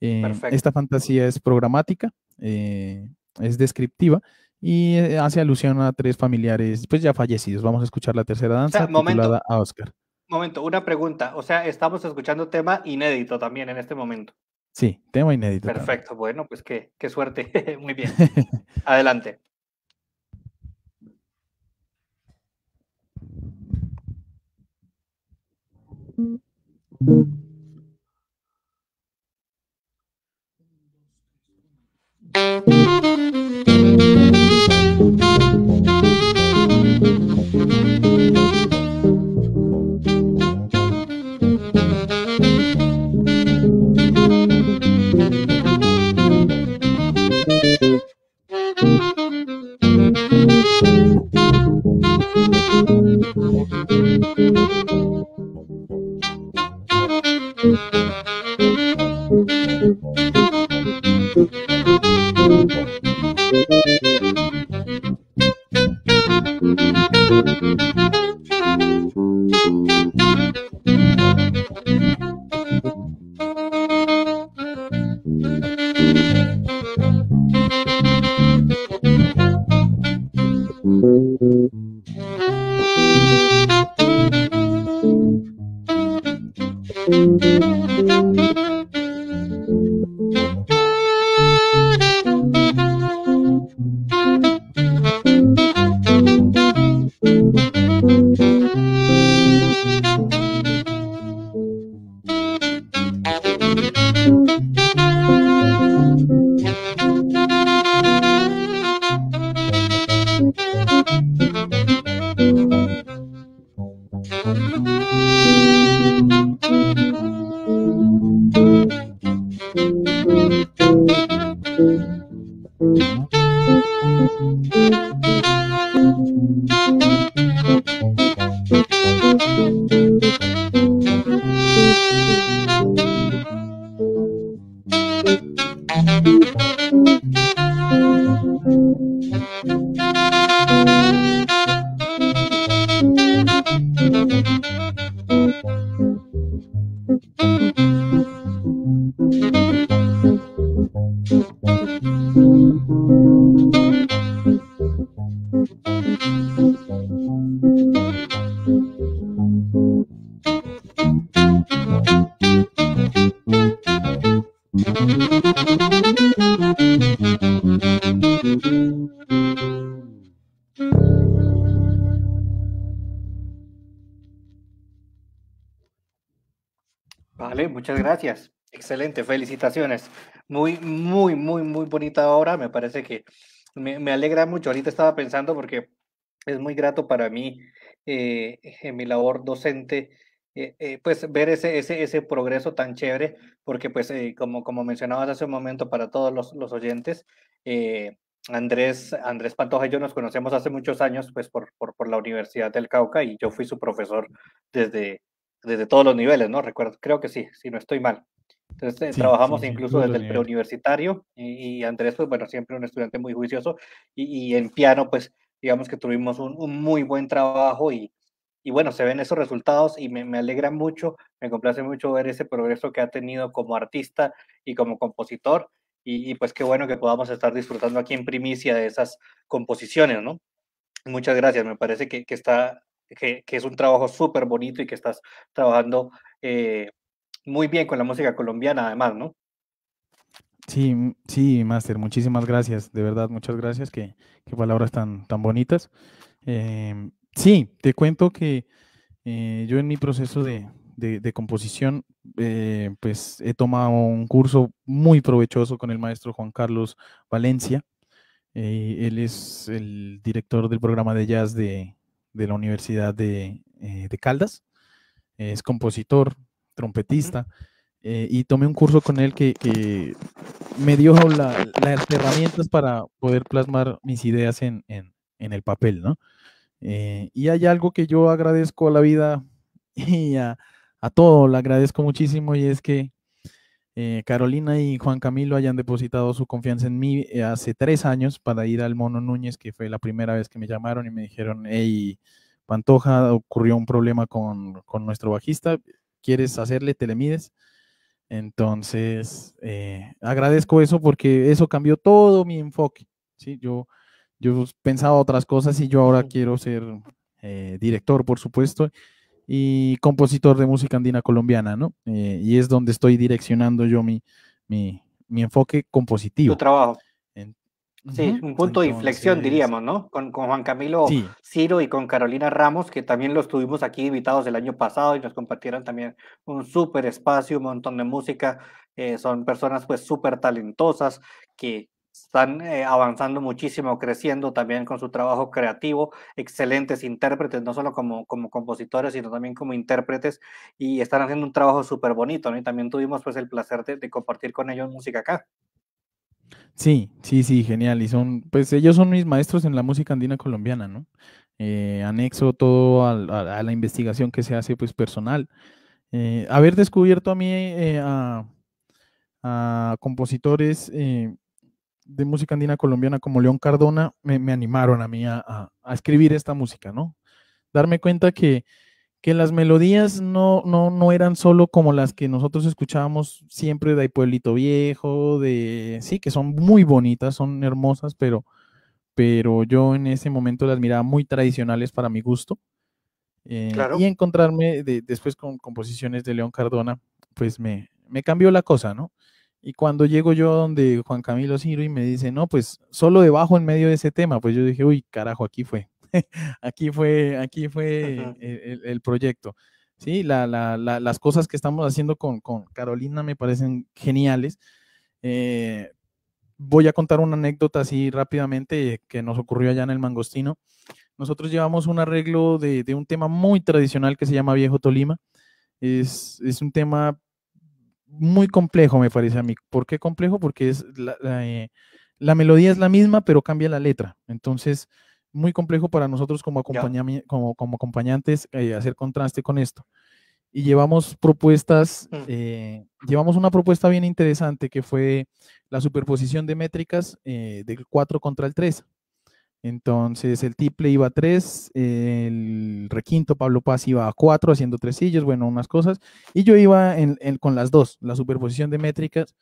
Eh, esta fantasía es programática, eh, es descriptiva y eh, hace alusión a tres familiares, pues ya fallecidos. Vamos a escuchar la tercera danza o a Oscar. Momento, una pregunta. O sea, estamos escuchando tema inédito también en este momento. Sí, tema inédito. Perfecto, bueno, pues qué, qué suerte. Muy bien. Adelante. Mm. Thank you. Thank you. gracias. Excelente, felicitaciones. Muy, muy, muy, muy bonita obra. Me parece que me, alegra mucho. Ahorita estaba pensando porque es muy grato para mí eh, en mi labor docente. Eh, eh, pues ver ese, ese, ese progreso tan chévere, porque pues como, como mencionabas hace un momento para todos los, los oyentes, Andrés, Andrés Pantoja y yo nos conocemos hace muchos años pues por, por, por la Universidad del Cauca y yo fui su profesor desde, desde todos los niveles, ¿no? Recuerdo, creo que sí, si no estoy mal. Entonces eh, trabajamos incluso desde el preuniversitario y, Andrés, pues bueno, siempre un estudiante muy juicioso y, en piano, pues digamos que tuvimos un, muy buen trabajo y, bueno, se ven esos resultados y me, alegra mucho, me complace mucho ver ese progreso que ha tenido como artista y como compositor y, pues qué bueno que podamos estar disfrutando aquí en primicia de esas composiciones, ¿no? Muchas gracias, me parece que, que está que, es un trabajo súper bonito y que estás trabajando eh, muy bien con la música colombiana, además, ¿no? Sí, sí, Master, muchísimas gracias, de verdad, muchas gracias, qué, palabras tan, tan bonitas. Em, sí, te cuento que eh, yo en mi proceso de, de, composición, eh, pues he tomado un curso muy provechoso con el maestro Juan Carlos Valencia. él es el director del programa de jazz de, de la Universidad de, eh, de Caldas. Es compositor, trompetista, eh, y tomé un curso con él que, me dio las herramientas para poder plasmar mis ideas en, en, el papel, ¿no? Eh, y hay algo que yo agradezco a la vida y a, todo, le agradezco muchísimo, y es que eh, Carolina y Juan Camilo hayan depositado su confianza en mí eh, hace tres años para ir al Mono Núñez, que fue la primera vez que me llamaron y me dijeron, hey, Pantoja, ocurrió un problema con, nuestro bajista, ¿quieres hacerle telemides? Entonces, eh, agradezco eso porque eso cambió todo mi enfoque. ¿sí? Yo, yo pensaba otras cosas y yo ahora quiero ser director, por supuesto, y compositor de música andina colombiana, ¿no? Eh, y es donde estoy direccionando yo mi, mi, enfoque compositivo. Tu trabajo. sí, un punto de inflexión, diríamos, ¿no? Con, con Juan Camilo Ciro y con Carolina Ramos, que también los tuvimos aquí invitados el año pasado y nos compartieron también un súper espacio, un montón de música. Eh, son personas pues súper talentosas que están eh, avanzando muchísimo, creciendo también con su trabajo creativo, excelentes intérpretes, no solo como, compositores, sino también como intérpretes, y están haciendo un trabajo súper bonito, ¿no? Y también tuvimos pues el placer de, compartir con ellos música acá. Sí, sí, sí, genial. Y son, pues ellos son mis maestros en la música andina colombiana, ¿no? Eh, anexo todo a, la investigación que se hace, pues personal. Eh, haber descubierto a mí, a, a, compositores, de música andina colombiana como León Cardona me, animaron a mí a, escribir esta música, ¿no? Darme cuenta que, las melodías no, no, eran solo como las que nosotros escuchábamos siempre de Pueblito Viejo, de sí, que son muy bonitas, son hermosas, pero, pero yo en ese momento las miraba muy tradicionales para mi gusto. Eh, y encontrarme después con composiciones de León Cardona, pues me, me cambió la cosa, ¿no? Y cuando llego yo donde Juan Camilo Siro y me dice, no, pues solo debajo en medio de ese tema, pues yo dije, uy, carajo, aquí fue, aquí fue, aquí fue e-, el, proyecto. Sí, las cosas que estamos haciendo con, con Carolina me parecen geniales. Eh, voy a contar una anécdota así rápidamente que nos ocurrió allá en el Mangostino. Nosotros llevamos un arreglo de, de un tema muy tradicional que se llama Viejo Tolima. Es, es, un tema muy complejo, me parece a mí. ¿Por qué complejo? Porque es eh, la, melodía es la misma, pero cambia la letra. Entonces, muy complejo para nosotros como, como, como, acompañantes eh, hacer contraste con esto. Y llevamos propuestas, mm. eh, llevamos una propuesta bien interesante que fue la superposición de métricas del 4 contra el 3. Entonces el triple iba a tres, el requinto Pablo Paz iba a cuatro, haciendo tresillos, bueno, unas cosas, y yo iba con las dos, la superposición de métricas,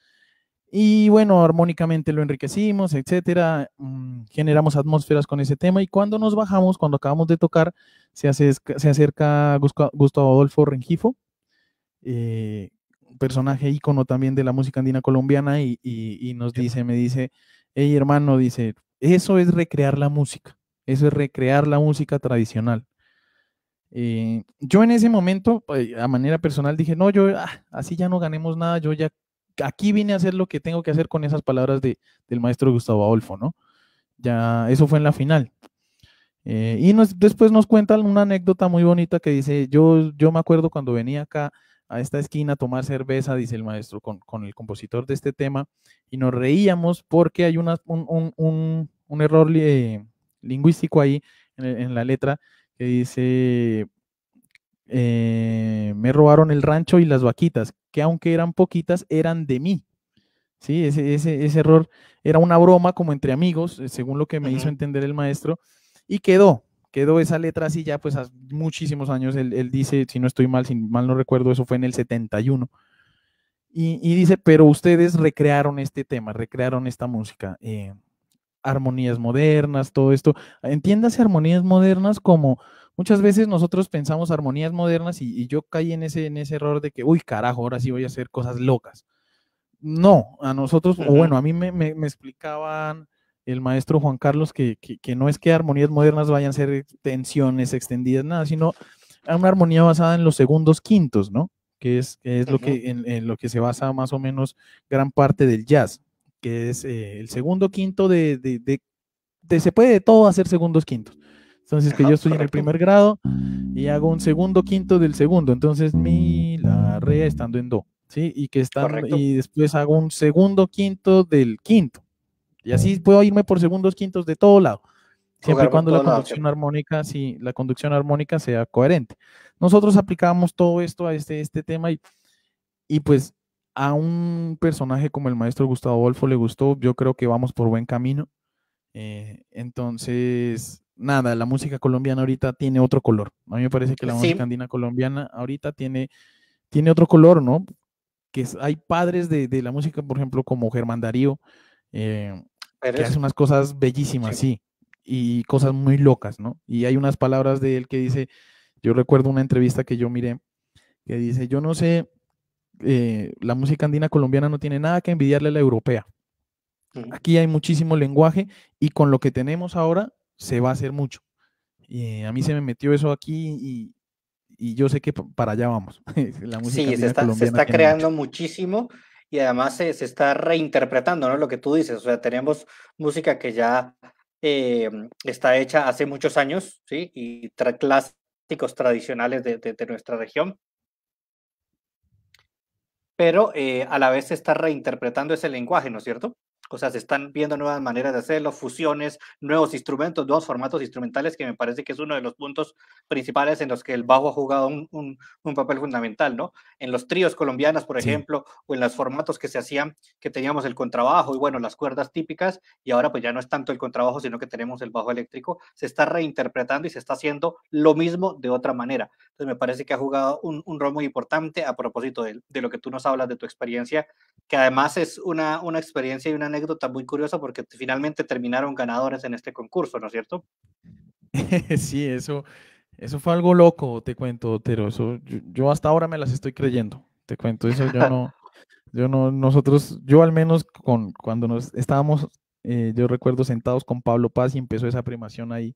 y bueno, armónicamente lo enriquecimos, etcétera, mm, generamos atmósferas con ese tema, y cuando nos bajamos, cuando acabamos de tocar, se, hace, se acerca Gustavo Adolfo Rengifo, eh, personaje ícono también de la música andina colombiana, y, y nos dice, me dice, hey hermano, dice, eso es recrear la música, eso es recrear la música tradicional. Eh, yo en ese momento, pues, a manera personal, dije, no, yo ah, así ya no ganemos nada, yo ya aquí vine a hacer lo que tengo que hacer con esas palabras del maestro Gustavo Adolfo, ¿no? Ya, eso fue en la final. Eh, y después nos cuentan una anécdota muy bonita que dice, yo, yo me acuerdo cuando venía acá a esta esquina a tomar cerveza, dice el maestro, con, el compositor de este tema, y nos reíamos porque hay una, un, un error eh, lingüístico ahí en, la letra que dice, eh, me robaron el rancho y las vaquitas, que aunque eran poquitas, eran de mí. Sí, ese, error era una broma como entre amigos, eh, según lo que me hizo entender el maestro, y quedó, quedó esa letra así ya pues hace muchísimos años, él, dice, si no estoy mal, si mal no recuerdo, eso fue en el 71. Y, dice, pero ustedes recrearon este tema, recrearon esta música armonías modernas, todo esto. Entiéndase armonías modernas como muchas veces nosotros pensamos armonías modernas y, yo caí en ese, en ese error de que, uy, carajo, ahora sí voy a hacer cosas locas. No, a nosotros, o bueno, a mí me, explicaban el maestro Juan Carlos que, que, no es que armonías modernas vayan a ser tensiones extendidas, nada, sino una armonía basada en los segundos quintos, ¿no? Que es, es lo que, en lo que se basa más o menos gran parte del jazz que es eh, el segundo quinto de, de, se puede de todo hacer segundos quintos. Entonces que yo estoy en el primer grado y hago un segundo quinto del segundo, entonces mi la re estando en do, ¿sí? Y que está y después hago un segundo quinto del quinto. Y así puedo irme por segundos quintos de todo lado. Siempre y cuando la conducción armónica, si la conducción armónica sea coherente. Nosotros aplicamos todo esto a este, este tema y, y pues a un personaje como el maestro Gustavo adolfo le gustó, yo creo que vamos por buen camino. Eh, entonces, nada, la música colombiana ahorita tiene otro color. A mí me parece que la música andina colombiana ahorita tiene, tiene otro color, ¿no? Que hay padres de, la música, por ejemplo, como Germán Darío, eh, que hace unas cosas bellísimas, sí. sí, y cosas muy locas, ¿no? Y hay unas palabras de él que dice, yo recuerdo una entrevista que yo miré, que dice, yo no sé eh, la música andina colombiana no tiene nada que envidiarle a la europea. Aquí hay muchísimo lenguaje y con lo que tenemos ahora se va a hacer mucho. Y a mí se me metió eso aquí y, yo sé que para allá vamos. sí, se está, creando muchísimo y además se, está reinterpretando, ¿no? Lo que tú dices, o sea, tenemos música que ya em, está hecha hace muchos años, ¿sí? Y clásicos tradicionales de nuestra región, pero eh, a la vez se está reinterpretando ese lenguaje, ¿no es cierto? o sea, se están viendo nuevas maneras de hacerlo, fusiones, nuevos instrumentos, nuevos formatos instrumentales, que me parece que es uno de los puntos principales en los que el bajo ha jugado un, un, papel fundamental, ¿no? En los tríos colombianas, por ejemplo, o en los formatos que se hacían, que teníamos el contrabajo y bueno, las cuerdas típicas, y ahora pues ya no es tanto el contrabajo, sino que tenemos el bajo eléctrico, se está reinterpretando y se está haciendo lo mismo de otra manera. Entonces me parece que ha jugado un, un rol muy importante a propósito de, de, lo que tú nos hablas de tu experiencia, que además es una, una experiencia y una anécdota muy curioso porque finalmente terminaron ganadores en este concurso, ¿no es cierto? sí, eso, eso fue algo loco, te cuento, pero Eso, yo, hasta ahora me las estoy creyendo, te cuento. Eso yo no, yo no, nosotros, yo al menos con, cuando nos estábamos, eh, yo recuerdo sentados con Pablo Paz y empezó esa primación ahí.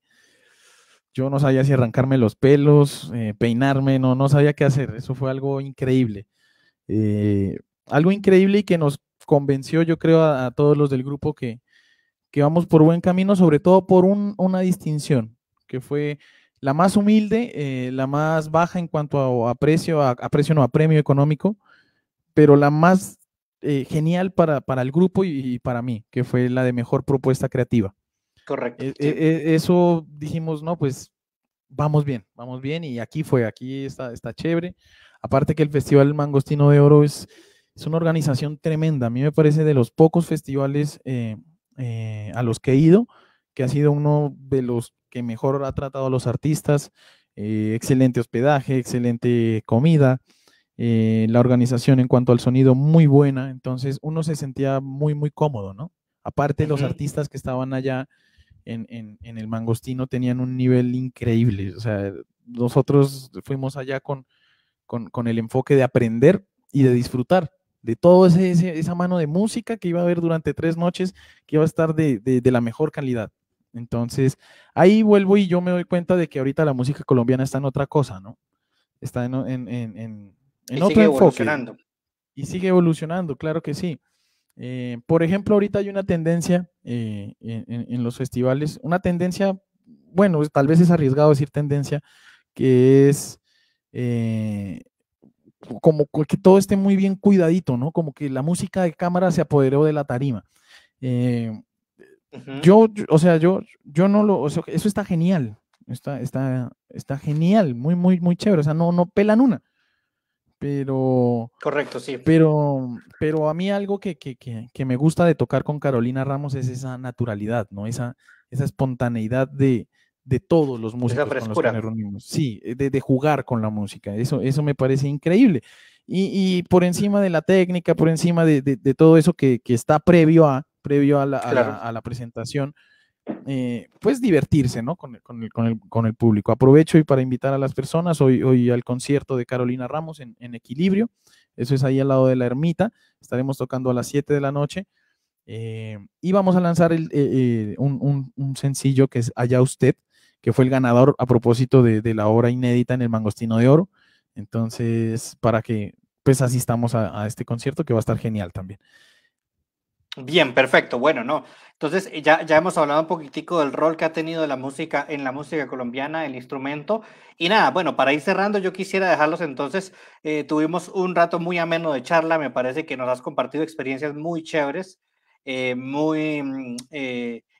Yo no sabía si arrancarme los pelos, eh, peinarme, no, no sabía qué hacer. Eso fue algo increíble. Eh, algo increíble y que nos convenció, yo creo, a, todos los del grupo que, que, vamos por buen camino, sobre todo por una distinción, que fue la más humilde, eh, la más baja en cuanto a, a precio, a, precio no, a premio económico, pero la más eh, genial para, para, el grupo y, para mí, que fue la de mejor propuesta creativa. Correcto. E, e, e, eso dijimos, no, pues vamos bien, vamos bien, y aquí fue, aquí está, está chévere. Aparte que el Festival Mangostino de Oro es, es una organización tremenda. A mí me parece de los pocos festivales eh, eh, a los que he ido, que ha sido uno de los que mejor ha tratado a los artistas. Eh, excelente hospedaje, excelente comida. la organización en cuanto al sonido muy buena. Entonces uno se sentía muy, muy cómodo, ¿no? Aparte, los artistas que estaban allá en, el Mangostino tenían un nivel increíble. O sea, nosotros fuimos allá con, con el enfoque de aprender y de disfrutar de toda esa mano de música que iba a haber durante tres noches, que iba a estar de, la mejor calidad. Entonces, ahí vuelvo y yo me doy cuenta de que ahorita la música colombiana está en otra cosa, ¿no? Está en, en, en, y sigue Evolucionando. Y sigue evolucionando, claro que sí. Eh, por ejemplo, ahorita hay una tendencia eh, en, los festivales, una tendencia, bueno, tal vez es arriesgado decir tendencia, que es eh, como que todo esté muy bien cuidadito, ¿no? Como que la música de cámara se apoderó de la tarima. Eh, yo, o sea, yo, yo no lo, eso está genial, está, está, está genial, muy, muy, muy chévere, o sea, no, no pelan una. Pero. Correcto, sí. Pero, pero a mí algo que, que me gusta de tocar con Carolina Ramos es esa naturalidad, ¿no? Esa, esa espontaneidad de, de todos los músicos con que Sí, eh, de, jugar con la música. Eso, eso me parece increíble. Y, por encima de la técnica, por encima de, todo eso que, está previo a, previo a la, presentación, eh, pues divertirse, ¿no? Con, con, el, con, el, con, el, público. Aprovecho y para invitar a las personas hoy, hoy al concierto de Carolina Ramos en, Equilibrio. Eso es ahí al lado de la ermita. Estaremos tocando a las 7 de la noche. Eh, y vamos a lanzar un sencillo que es Allá Usted que fue el ganador a propósito de, la obra inédita en el Mangostino de Oro. Entonces, para que pues asistamos a, a este concierto que va a estar genial también. Bien, perfecto. Bueno, no. Entonces, eh, ya, ya hemos hablado un poquitico del rol que ha tenido la música en la música colombiana, el instrumento. Y nada, bueno, para ir cerrando, yo quisiera dejarlos entonces. Eh, tuvimos un rato muy ameno de charla. Me parece que nos has compartido experiencias muy chéveres, eh, muy mm,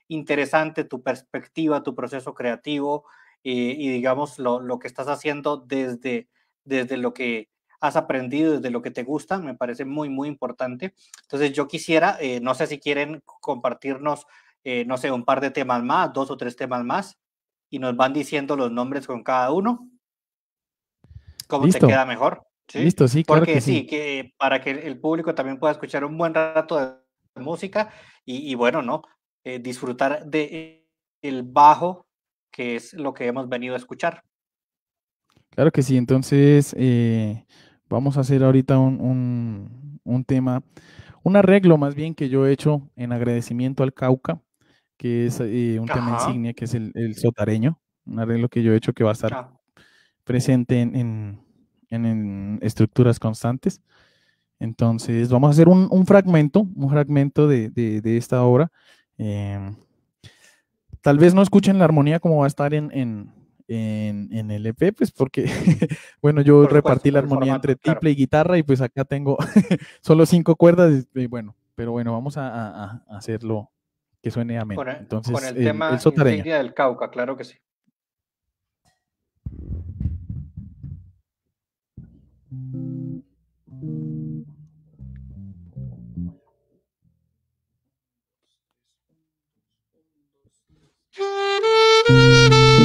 interesante tu perspectiva, tu proceso creativo eh, y digamos lo, lo, que estás haciendo desde, desde lo que has aprendido, desde lo que te gusta, me parece muy, muy importante. Entonces yo quisiera, eh, no sé si quieren compartirnos, eh, no sé, un par de temas más, dos o tres temas más, y nos van diciendo los nombres con cada uno. ¿Cómo te queda mejor? ¿Sí? Listo, sí, claro Porque sí, que para que el público también pueda escuchar un buen rato de música y, y, bueno, ¿no? Eh, disfrutar de el bajo, que es lo que hemos venido a escuchar. Claro que sí, entonces eh, vamos a hacer ahorita un, tema, un arreglo más bien que yo he hecho en agradecimiento al Cauca, que es eh, un tema insignia, que es el, el, sotareño, un arreglo que yo he hecho que va a estar presente en, estructuras constantes. Entonces vamos a hacer un, fragmento, un fragmento de esta obra Em, tal vez no escuchen la armonía como va a estar en, en, el EP, pues porque, bueno, yo repartí la armonía entre triple y guitarra y pues acá tengo solo cinco cuerdas y, bueno, pero bueno, vamos a, hacerlo que suene a menos Entonces, con el, tema del Cauca, claro que sí. thank you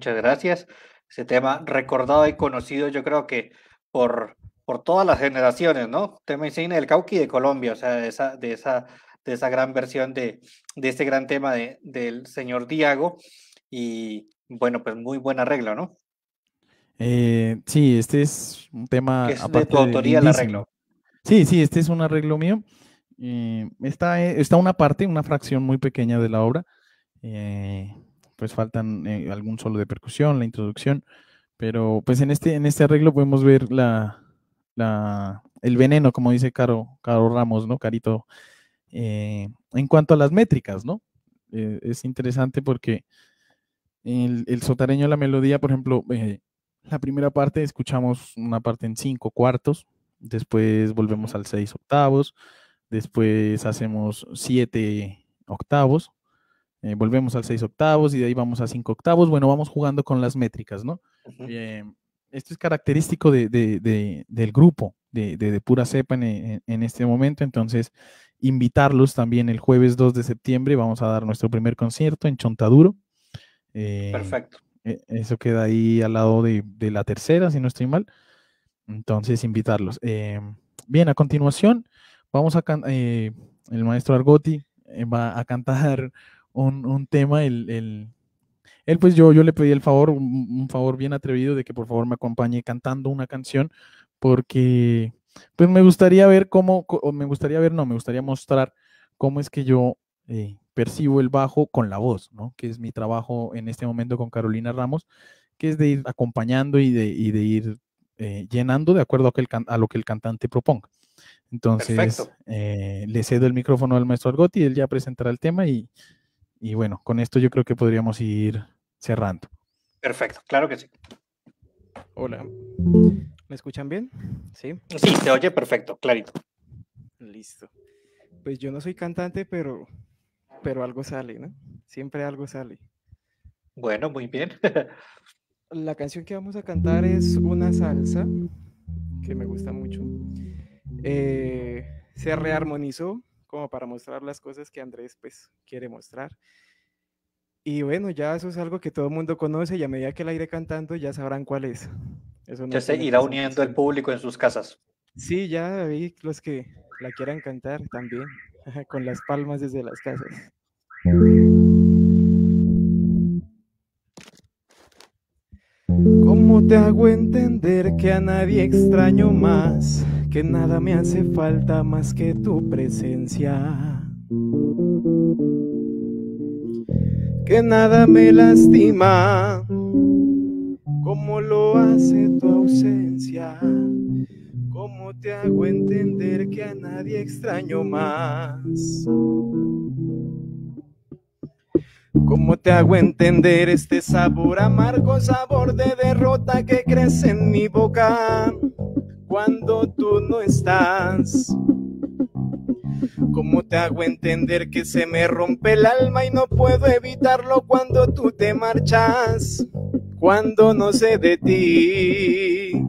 muchas gracias. Ese tema recordado y conocido, yo creo que por, por todas las generaciones, ¿no? Tema insignia del Cauqui de Colombia, o sea, de esa, de esa, de esa gran versión de, este gran tema del señor Diago. Y bueno, pues muy buen arreglo, ¿no? Eh, sí, este es un tema. de autoría arreglo. Sí, sí, este es un arreglo mío. Eh, eh, está, una parte, una fracción muy pequeña de la obra. Eh, pues faltan eh, algún solo de percusión, la introducción, pero pues en este, en este arreglo podemos ver la, el veneno, como dice Caro, Caro Ramos, ¿no? Carito, eh, en cuanto a las métricas, ¿no? Eh, es interesante porque el, el sotareño, la melodía, por ejemplo, la primera parte escuchamos una parte en cinco cuartos, después volvemos al seis octavos, después hacemos siete octavos, eh, volvemos al 6 octavos y de ahí vamos a 5 octavos. Bueno, vamos jugando con las métricas, ¿no? Eh, esto es característico de, del grupo de, pura cepa en, en, este momento, entonces invitarlos también el jueves 2 de septiembre, vamos a dar nuestro primer concierto en Chontaduro. Eh, Perfecto. E, eso queda ahí al lado de, la tercera, si no estoy mal. Entonces, invitarlos. bien, a continuación, vamos a... el maestro Argoti va a cantar un, un tema, el, el, él pues yo, yo le pedí el favor, un, favor bien atrevido de que por favor me acompañe cantando una canción, porque pues me gustaría ver cómo, o me gustaría ver, no, me gustaría mostrar cómo es que yo eh, percibo el bajo con la voz, ¿no? Que es mi trabajo en este momento con Carolina Ramos, que es de ir acompañando y de, ir eh, llenando de acuerdo a, que a, lo que el cantante proponga. Entonces, eh, le cedo el micrófono al maestro Argotti, él ya presentará el tema y, y bueno, con esto yo creo que podríamos ir cerrando. Perfecto, claro que sí. Hola. ¿Me escuchan bien? Sí. Sí, se oye perfecto, clarito. Listo. Pues yo no soy cantante, pero, pero algo sale, ¿no? Siempre algo sale. Bueno, muy bien. La canción que vamos a cantar es una salsa que me gusta mucho. Eh, se rearmonizó como para mostrar las cosas que Andrés pues quiere mostrar. Y bueno, ya eso es algo que todo el mundo conoce y a medida que la iré cantando ya sabrán cuál es. Eso ya se irá uniendo el público en sus casas. Sí, ya vi los que la quieran cantar también, con las palmas desde las casas. ¿Cómo te hago entender que a nadie extraño más? que nada me hace falta más que tu presencia. Que nada me lastima como lo hace tu ausencia. ¿Cómo te hago entender que a nadie extraño más? ¿Cómo te hago entender este sabor amargo, sabor de derrota que crece en mi boca? cuando tú no estás. ¿Cómo te hago entender que se me rompe el alma y no puedo evitarlo cuando tú te marchas? Cuando no sé de ti.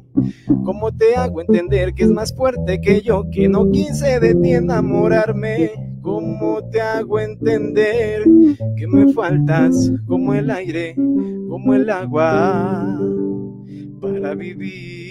¿Cómo te hago entender que es más fuerte que yo, que no quise de ti enamorarme? ¿Cómo te hago entender que me faltas como el aire, como el agua para vivir?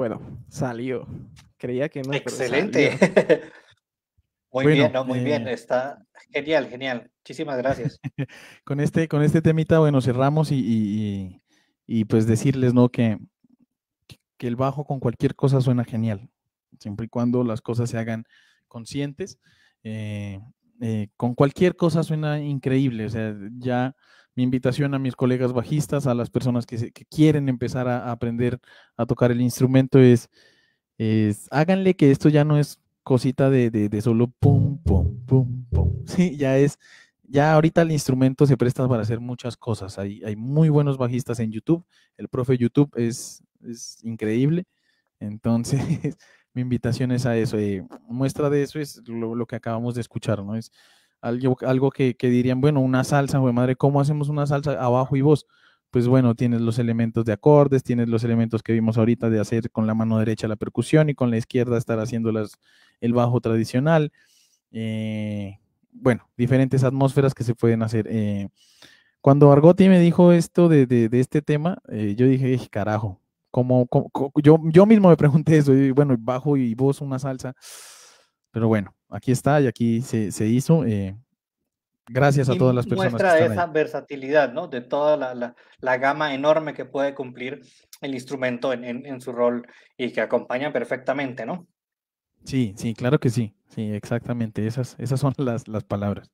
Bueno, salió. Creía que no. Excelente. muy bien, no, muy bien. Eh, está genial, genial. Muchísimas gracias. con, este, con este temita, bueno, cerramos y, pues decirles, ¿no? Que, que el bajo con cualquier cosa suena genial, siempre y cuando las cosas se hagan conscientes. Eh, eh, con cualquier cosa suena increíble, o sea, ya mi invitación a mis colegas bajistas, a las personas que, quieren empezar a, aprender a tocar el instrumento es, es, háganle que esto ya no es cosita de, solo pum, pum, pum, pum. ya es, ya ahorita el instrumento se presta para hacer muchas cosas. Hay, hay muy buenos bajistas en YouTube. El profe YouTube es, es increíble. Entonces, mi invitación es a eso. Eh, muestra de eso es lo, que acabamos de escuchar, ¿no? Es algo, que, dirían, bueno, una salsa, güey, madre, ¿cómo hacemos una salsa abajo y voz Pues bueno, tienes los elementos de acordes, tienes los elementos que vimos ahorita de hacer con la mano derecha la percusión y con la izquierda estar haciendo las, el bajo tradicional. Eh, bueno, diferentes atmósferas que se pueden hacer. Eh, cuando Argoti me dijo esto de, de, de este tema, eh, yo dije, carajo, como, yo, yo mismo me pregunté eso, bueno, bajo y voz, una salsa, pero bueno, aquí está y aquí se, se hizo. Eh, gracias a todas las personas. Muestra que están esa versatilidad, ¿no? De toda la, la, gama enorme que puede cumplir el instrumento en, en, su rol y que acompaña perfectamente, ¿no? Sí, sí, claro que sí. Sí, exactamente. Esas, esas son las, las palabras.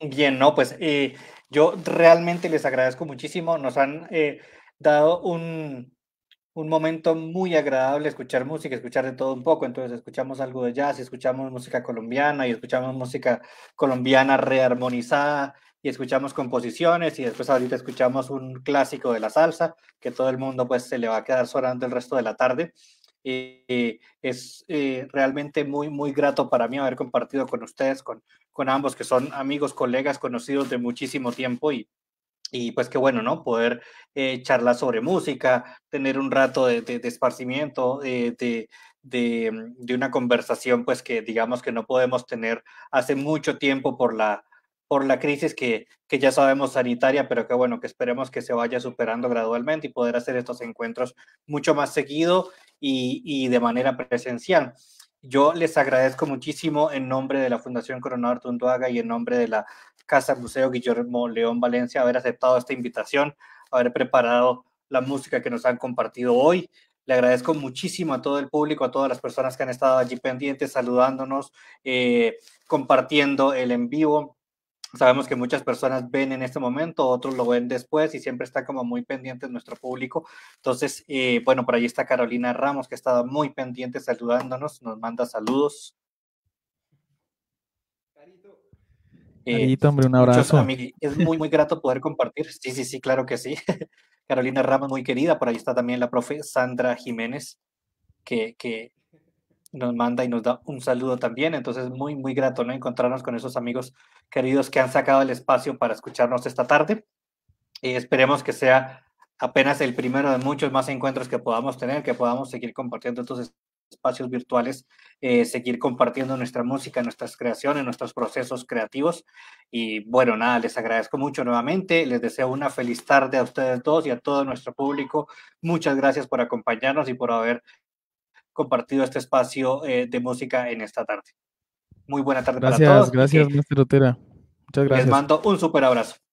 Bien, no, pues eh, yo realmente les agradezco muchísimo. Nos han eh, dado un, un momento muy agradable escuchar música, escuchar de todo un poco. Entonces escuchamos algo de jazz, escuchamos música colombiana y escuchamos música colombiana rearmonizada y escuchamos composiciones y después ahorita escuchamos un clásico de la salsa que todo el mundo pues se le va a quedar sonando el resto de la tarde. es eh, realmente muy, muy grato para mí haber compartido con ustedes, con, con ambos que son amigos, colegas, conocidos de muchísimo tiempo y, y pues qué bueno, ¿no? Poder eh, charlar sobre música, tener un rato de, de, esparcimiento, eh, de, mm, de, una conversación, pues que digamos que no podemos tener hace mucho tiempo por la, por la crisis que, ya sabemos sanitaria, pero qué bueno, que esperemos que se vaya superando gradualmente y poder hacer estos encuentros mucho más seguido y, y de manera presencial. Yo les agradezco muchísimo en nombre de la Fundación Coronado Artunduaga y en nombre de la Casa Museo Guillermo León Valencia, haber aceptado esta invitación, haber preparado la música que nos han compartido hoy. Le agradezco muchísimo a todo el público, a todas las personas que han estado allí pendientes, saludándonos, eh, compartiendo el en vivo. Sabemos que muchas personas ven en este momento, otros lo ven después y siempre está como muy pendiente nuestro público. Entonces, eh, bueno, por ahí está Carolina Ramos, que estaba muy pendiente saludándonos, nos manda saludos. Eh, un abrazo. es muy, muy grato poder compartir. Sí, sí, sí, claro que sí. Carolina rama muy querida. Por ahí está también la profe Sandra Jiménez, que, nos manda y nos da un saludo también. Entonces, muy, muy grato ¿no? encontrarnos con esos amigos queridos que han sacado el espacio para escucharnos esta tarde. Y esperemos que sea apenas el primero de muchos más encuentros que podamos tener, que podamos seguir compartiendo entonces espacios virtuales, eh, seguir compartiendo nuestra música, nuestras creaciones, nuestros procesos creativos. Y bueno, nada, les agradezco mucho nuevamente, les deseo una feliz tarde a ustedes todos y a todo nuestro público. Muchas gracias por acompañarnos y por haber compartido este espacio eh, de música en esta tarde. Muy buena tarde gracias, para todos. Gracias, gracias, Muchas gracias. Les mando un súper abrazo.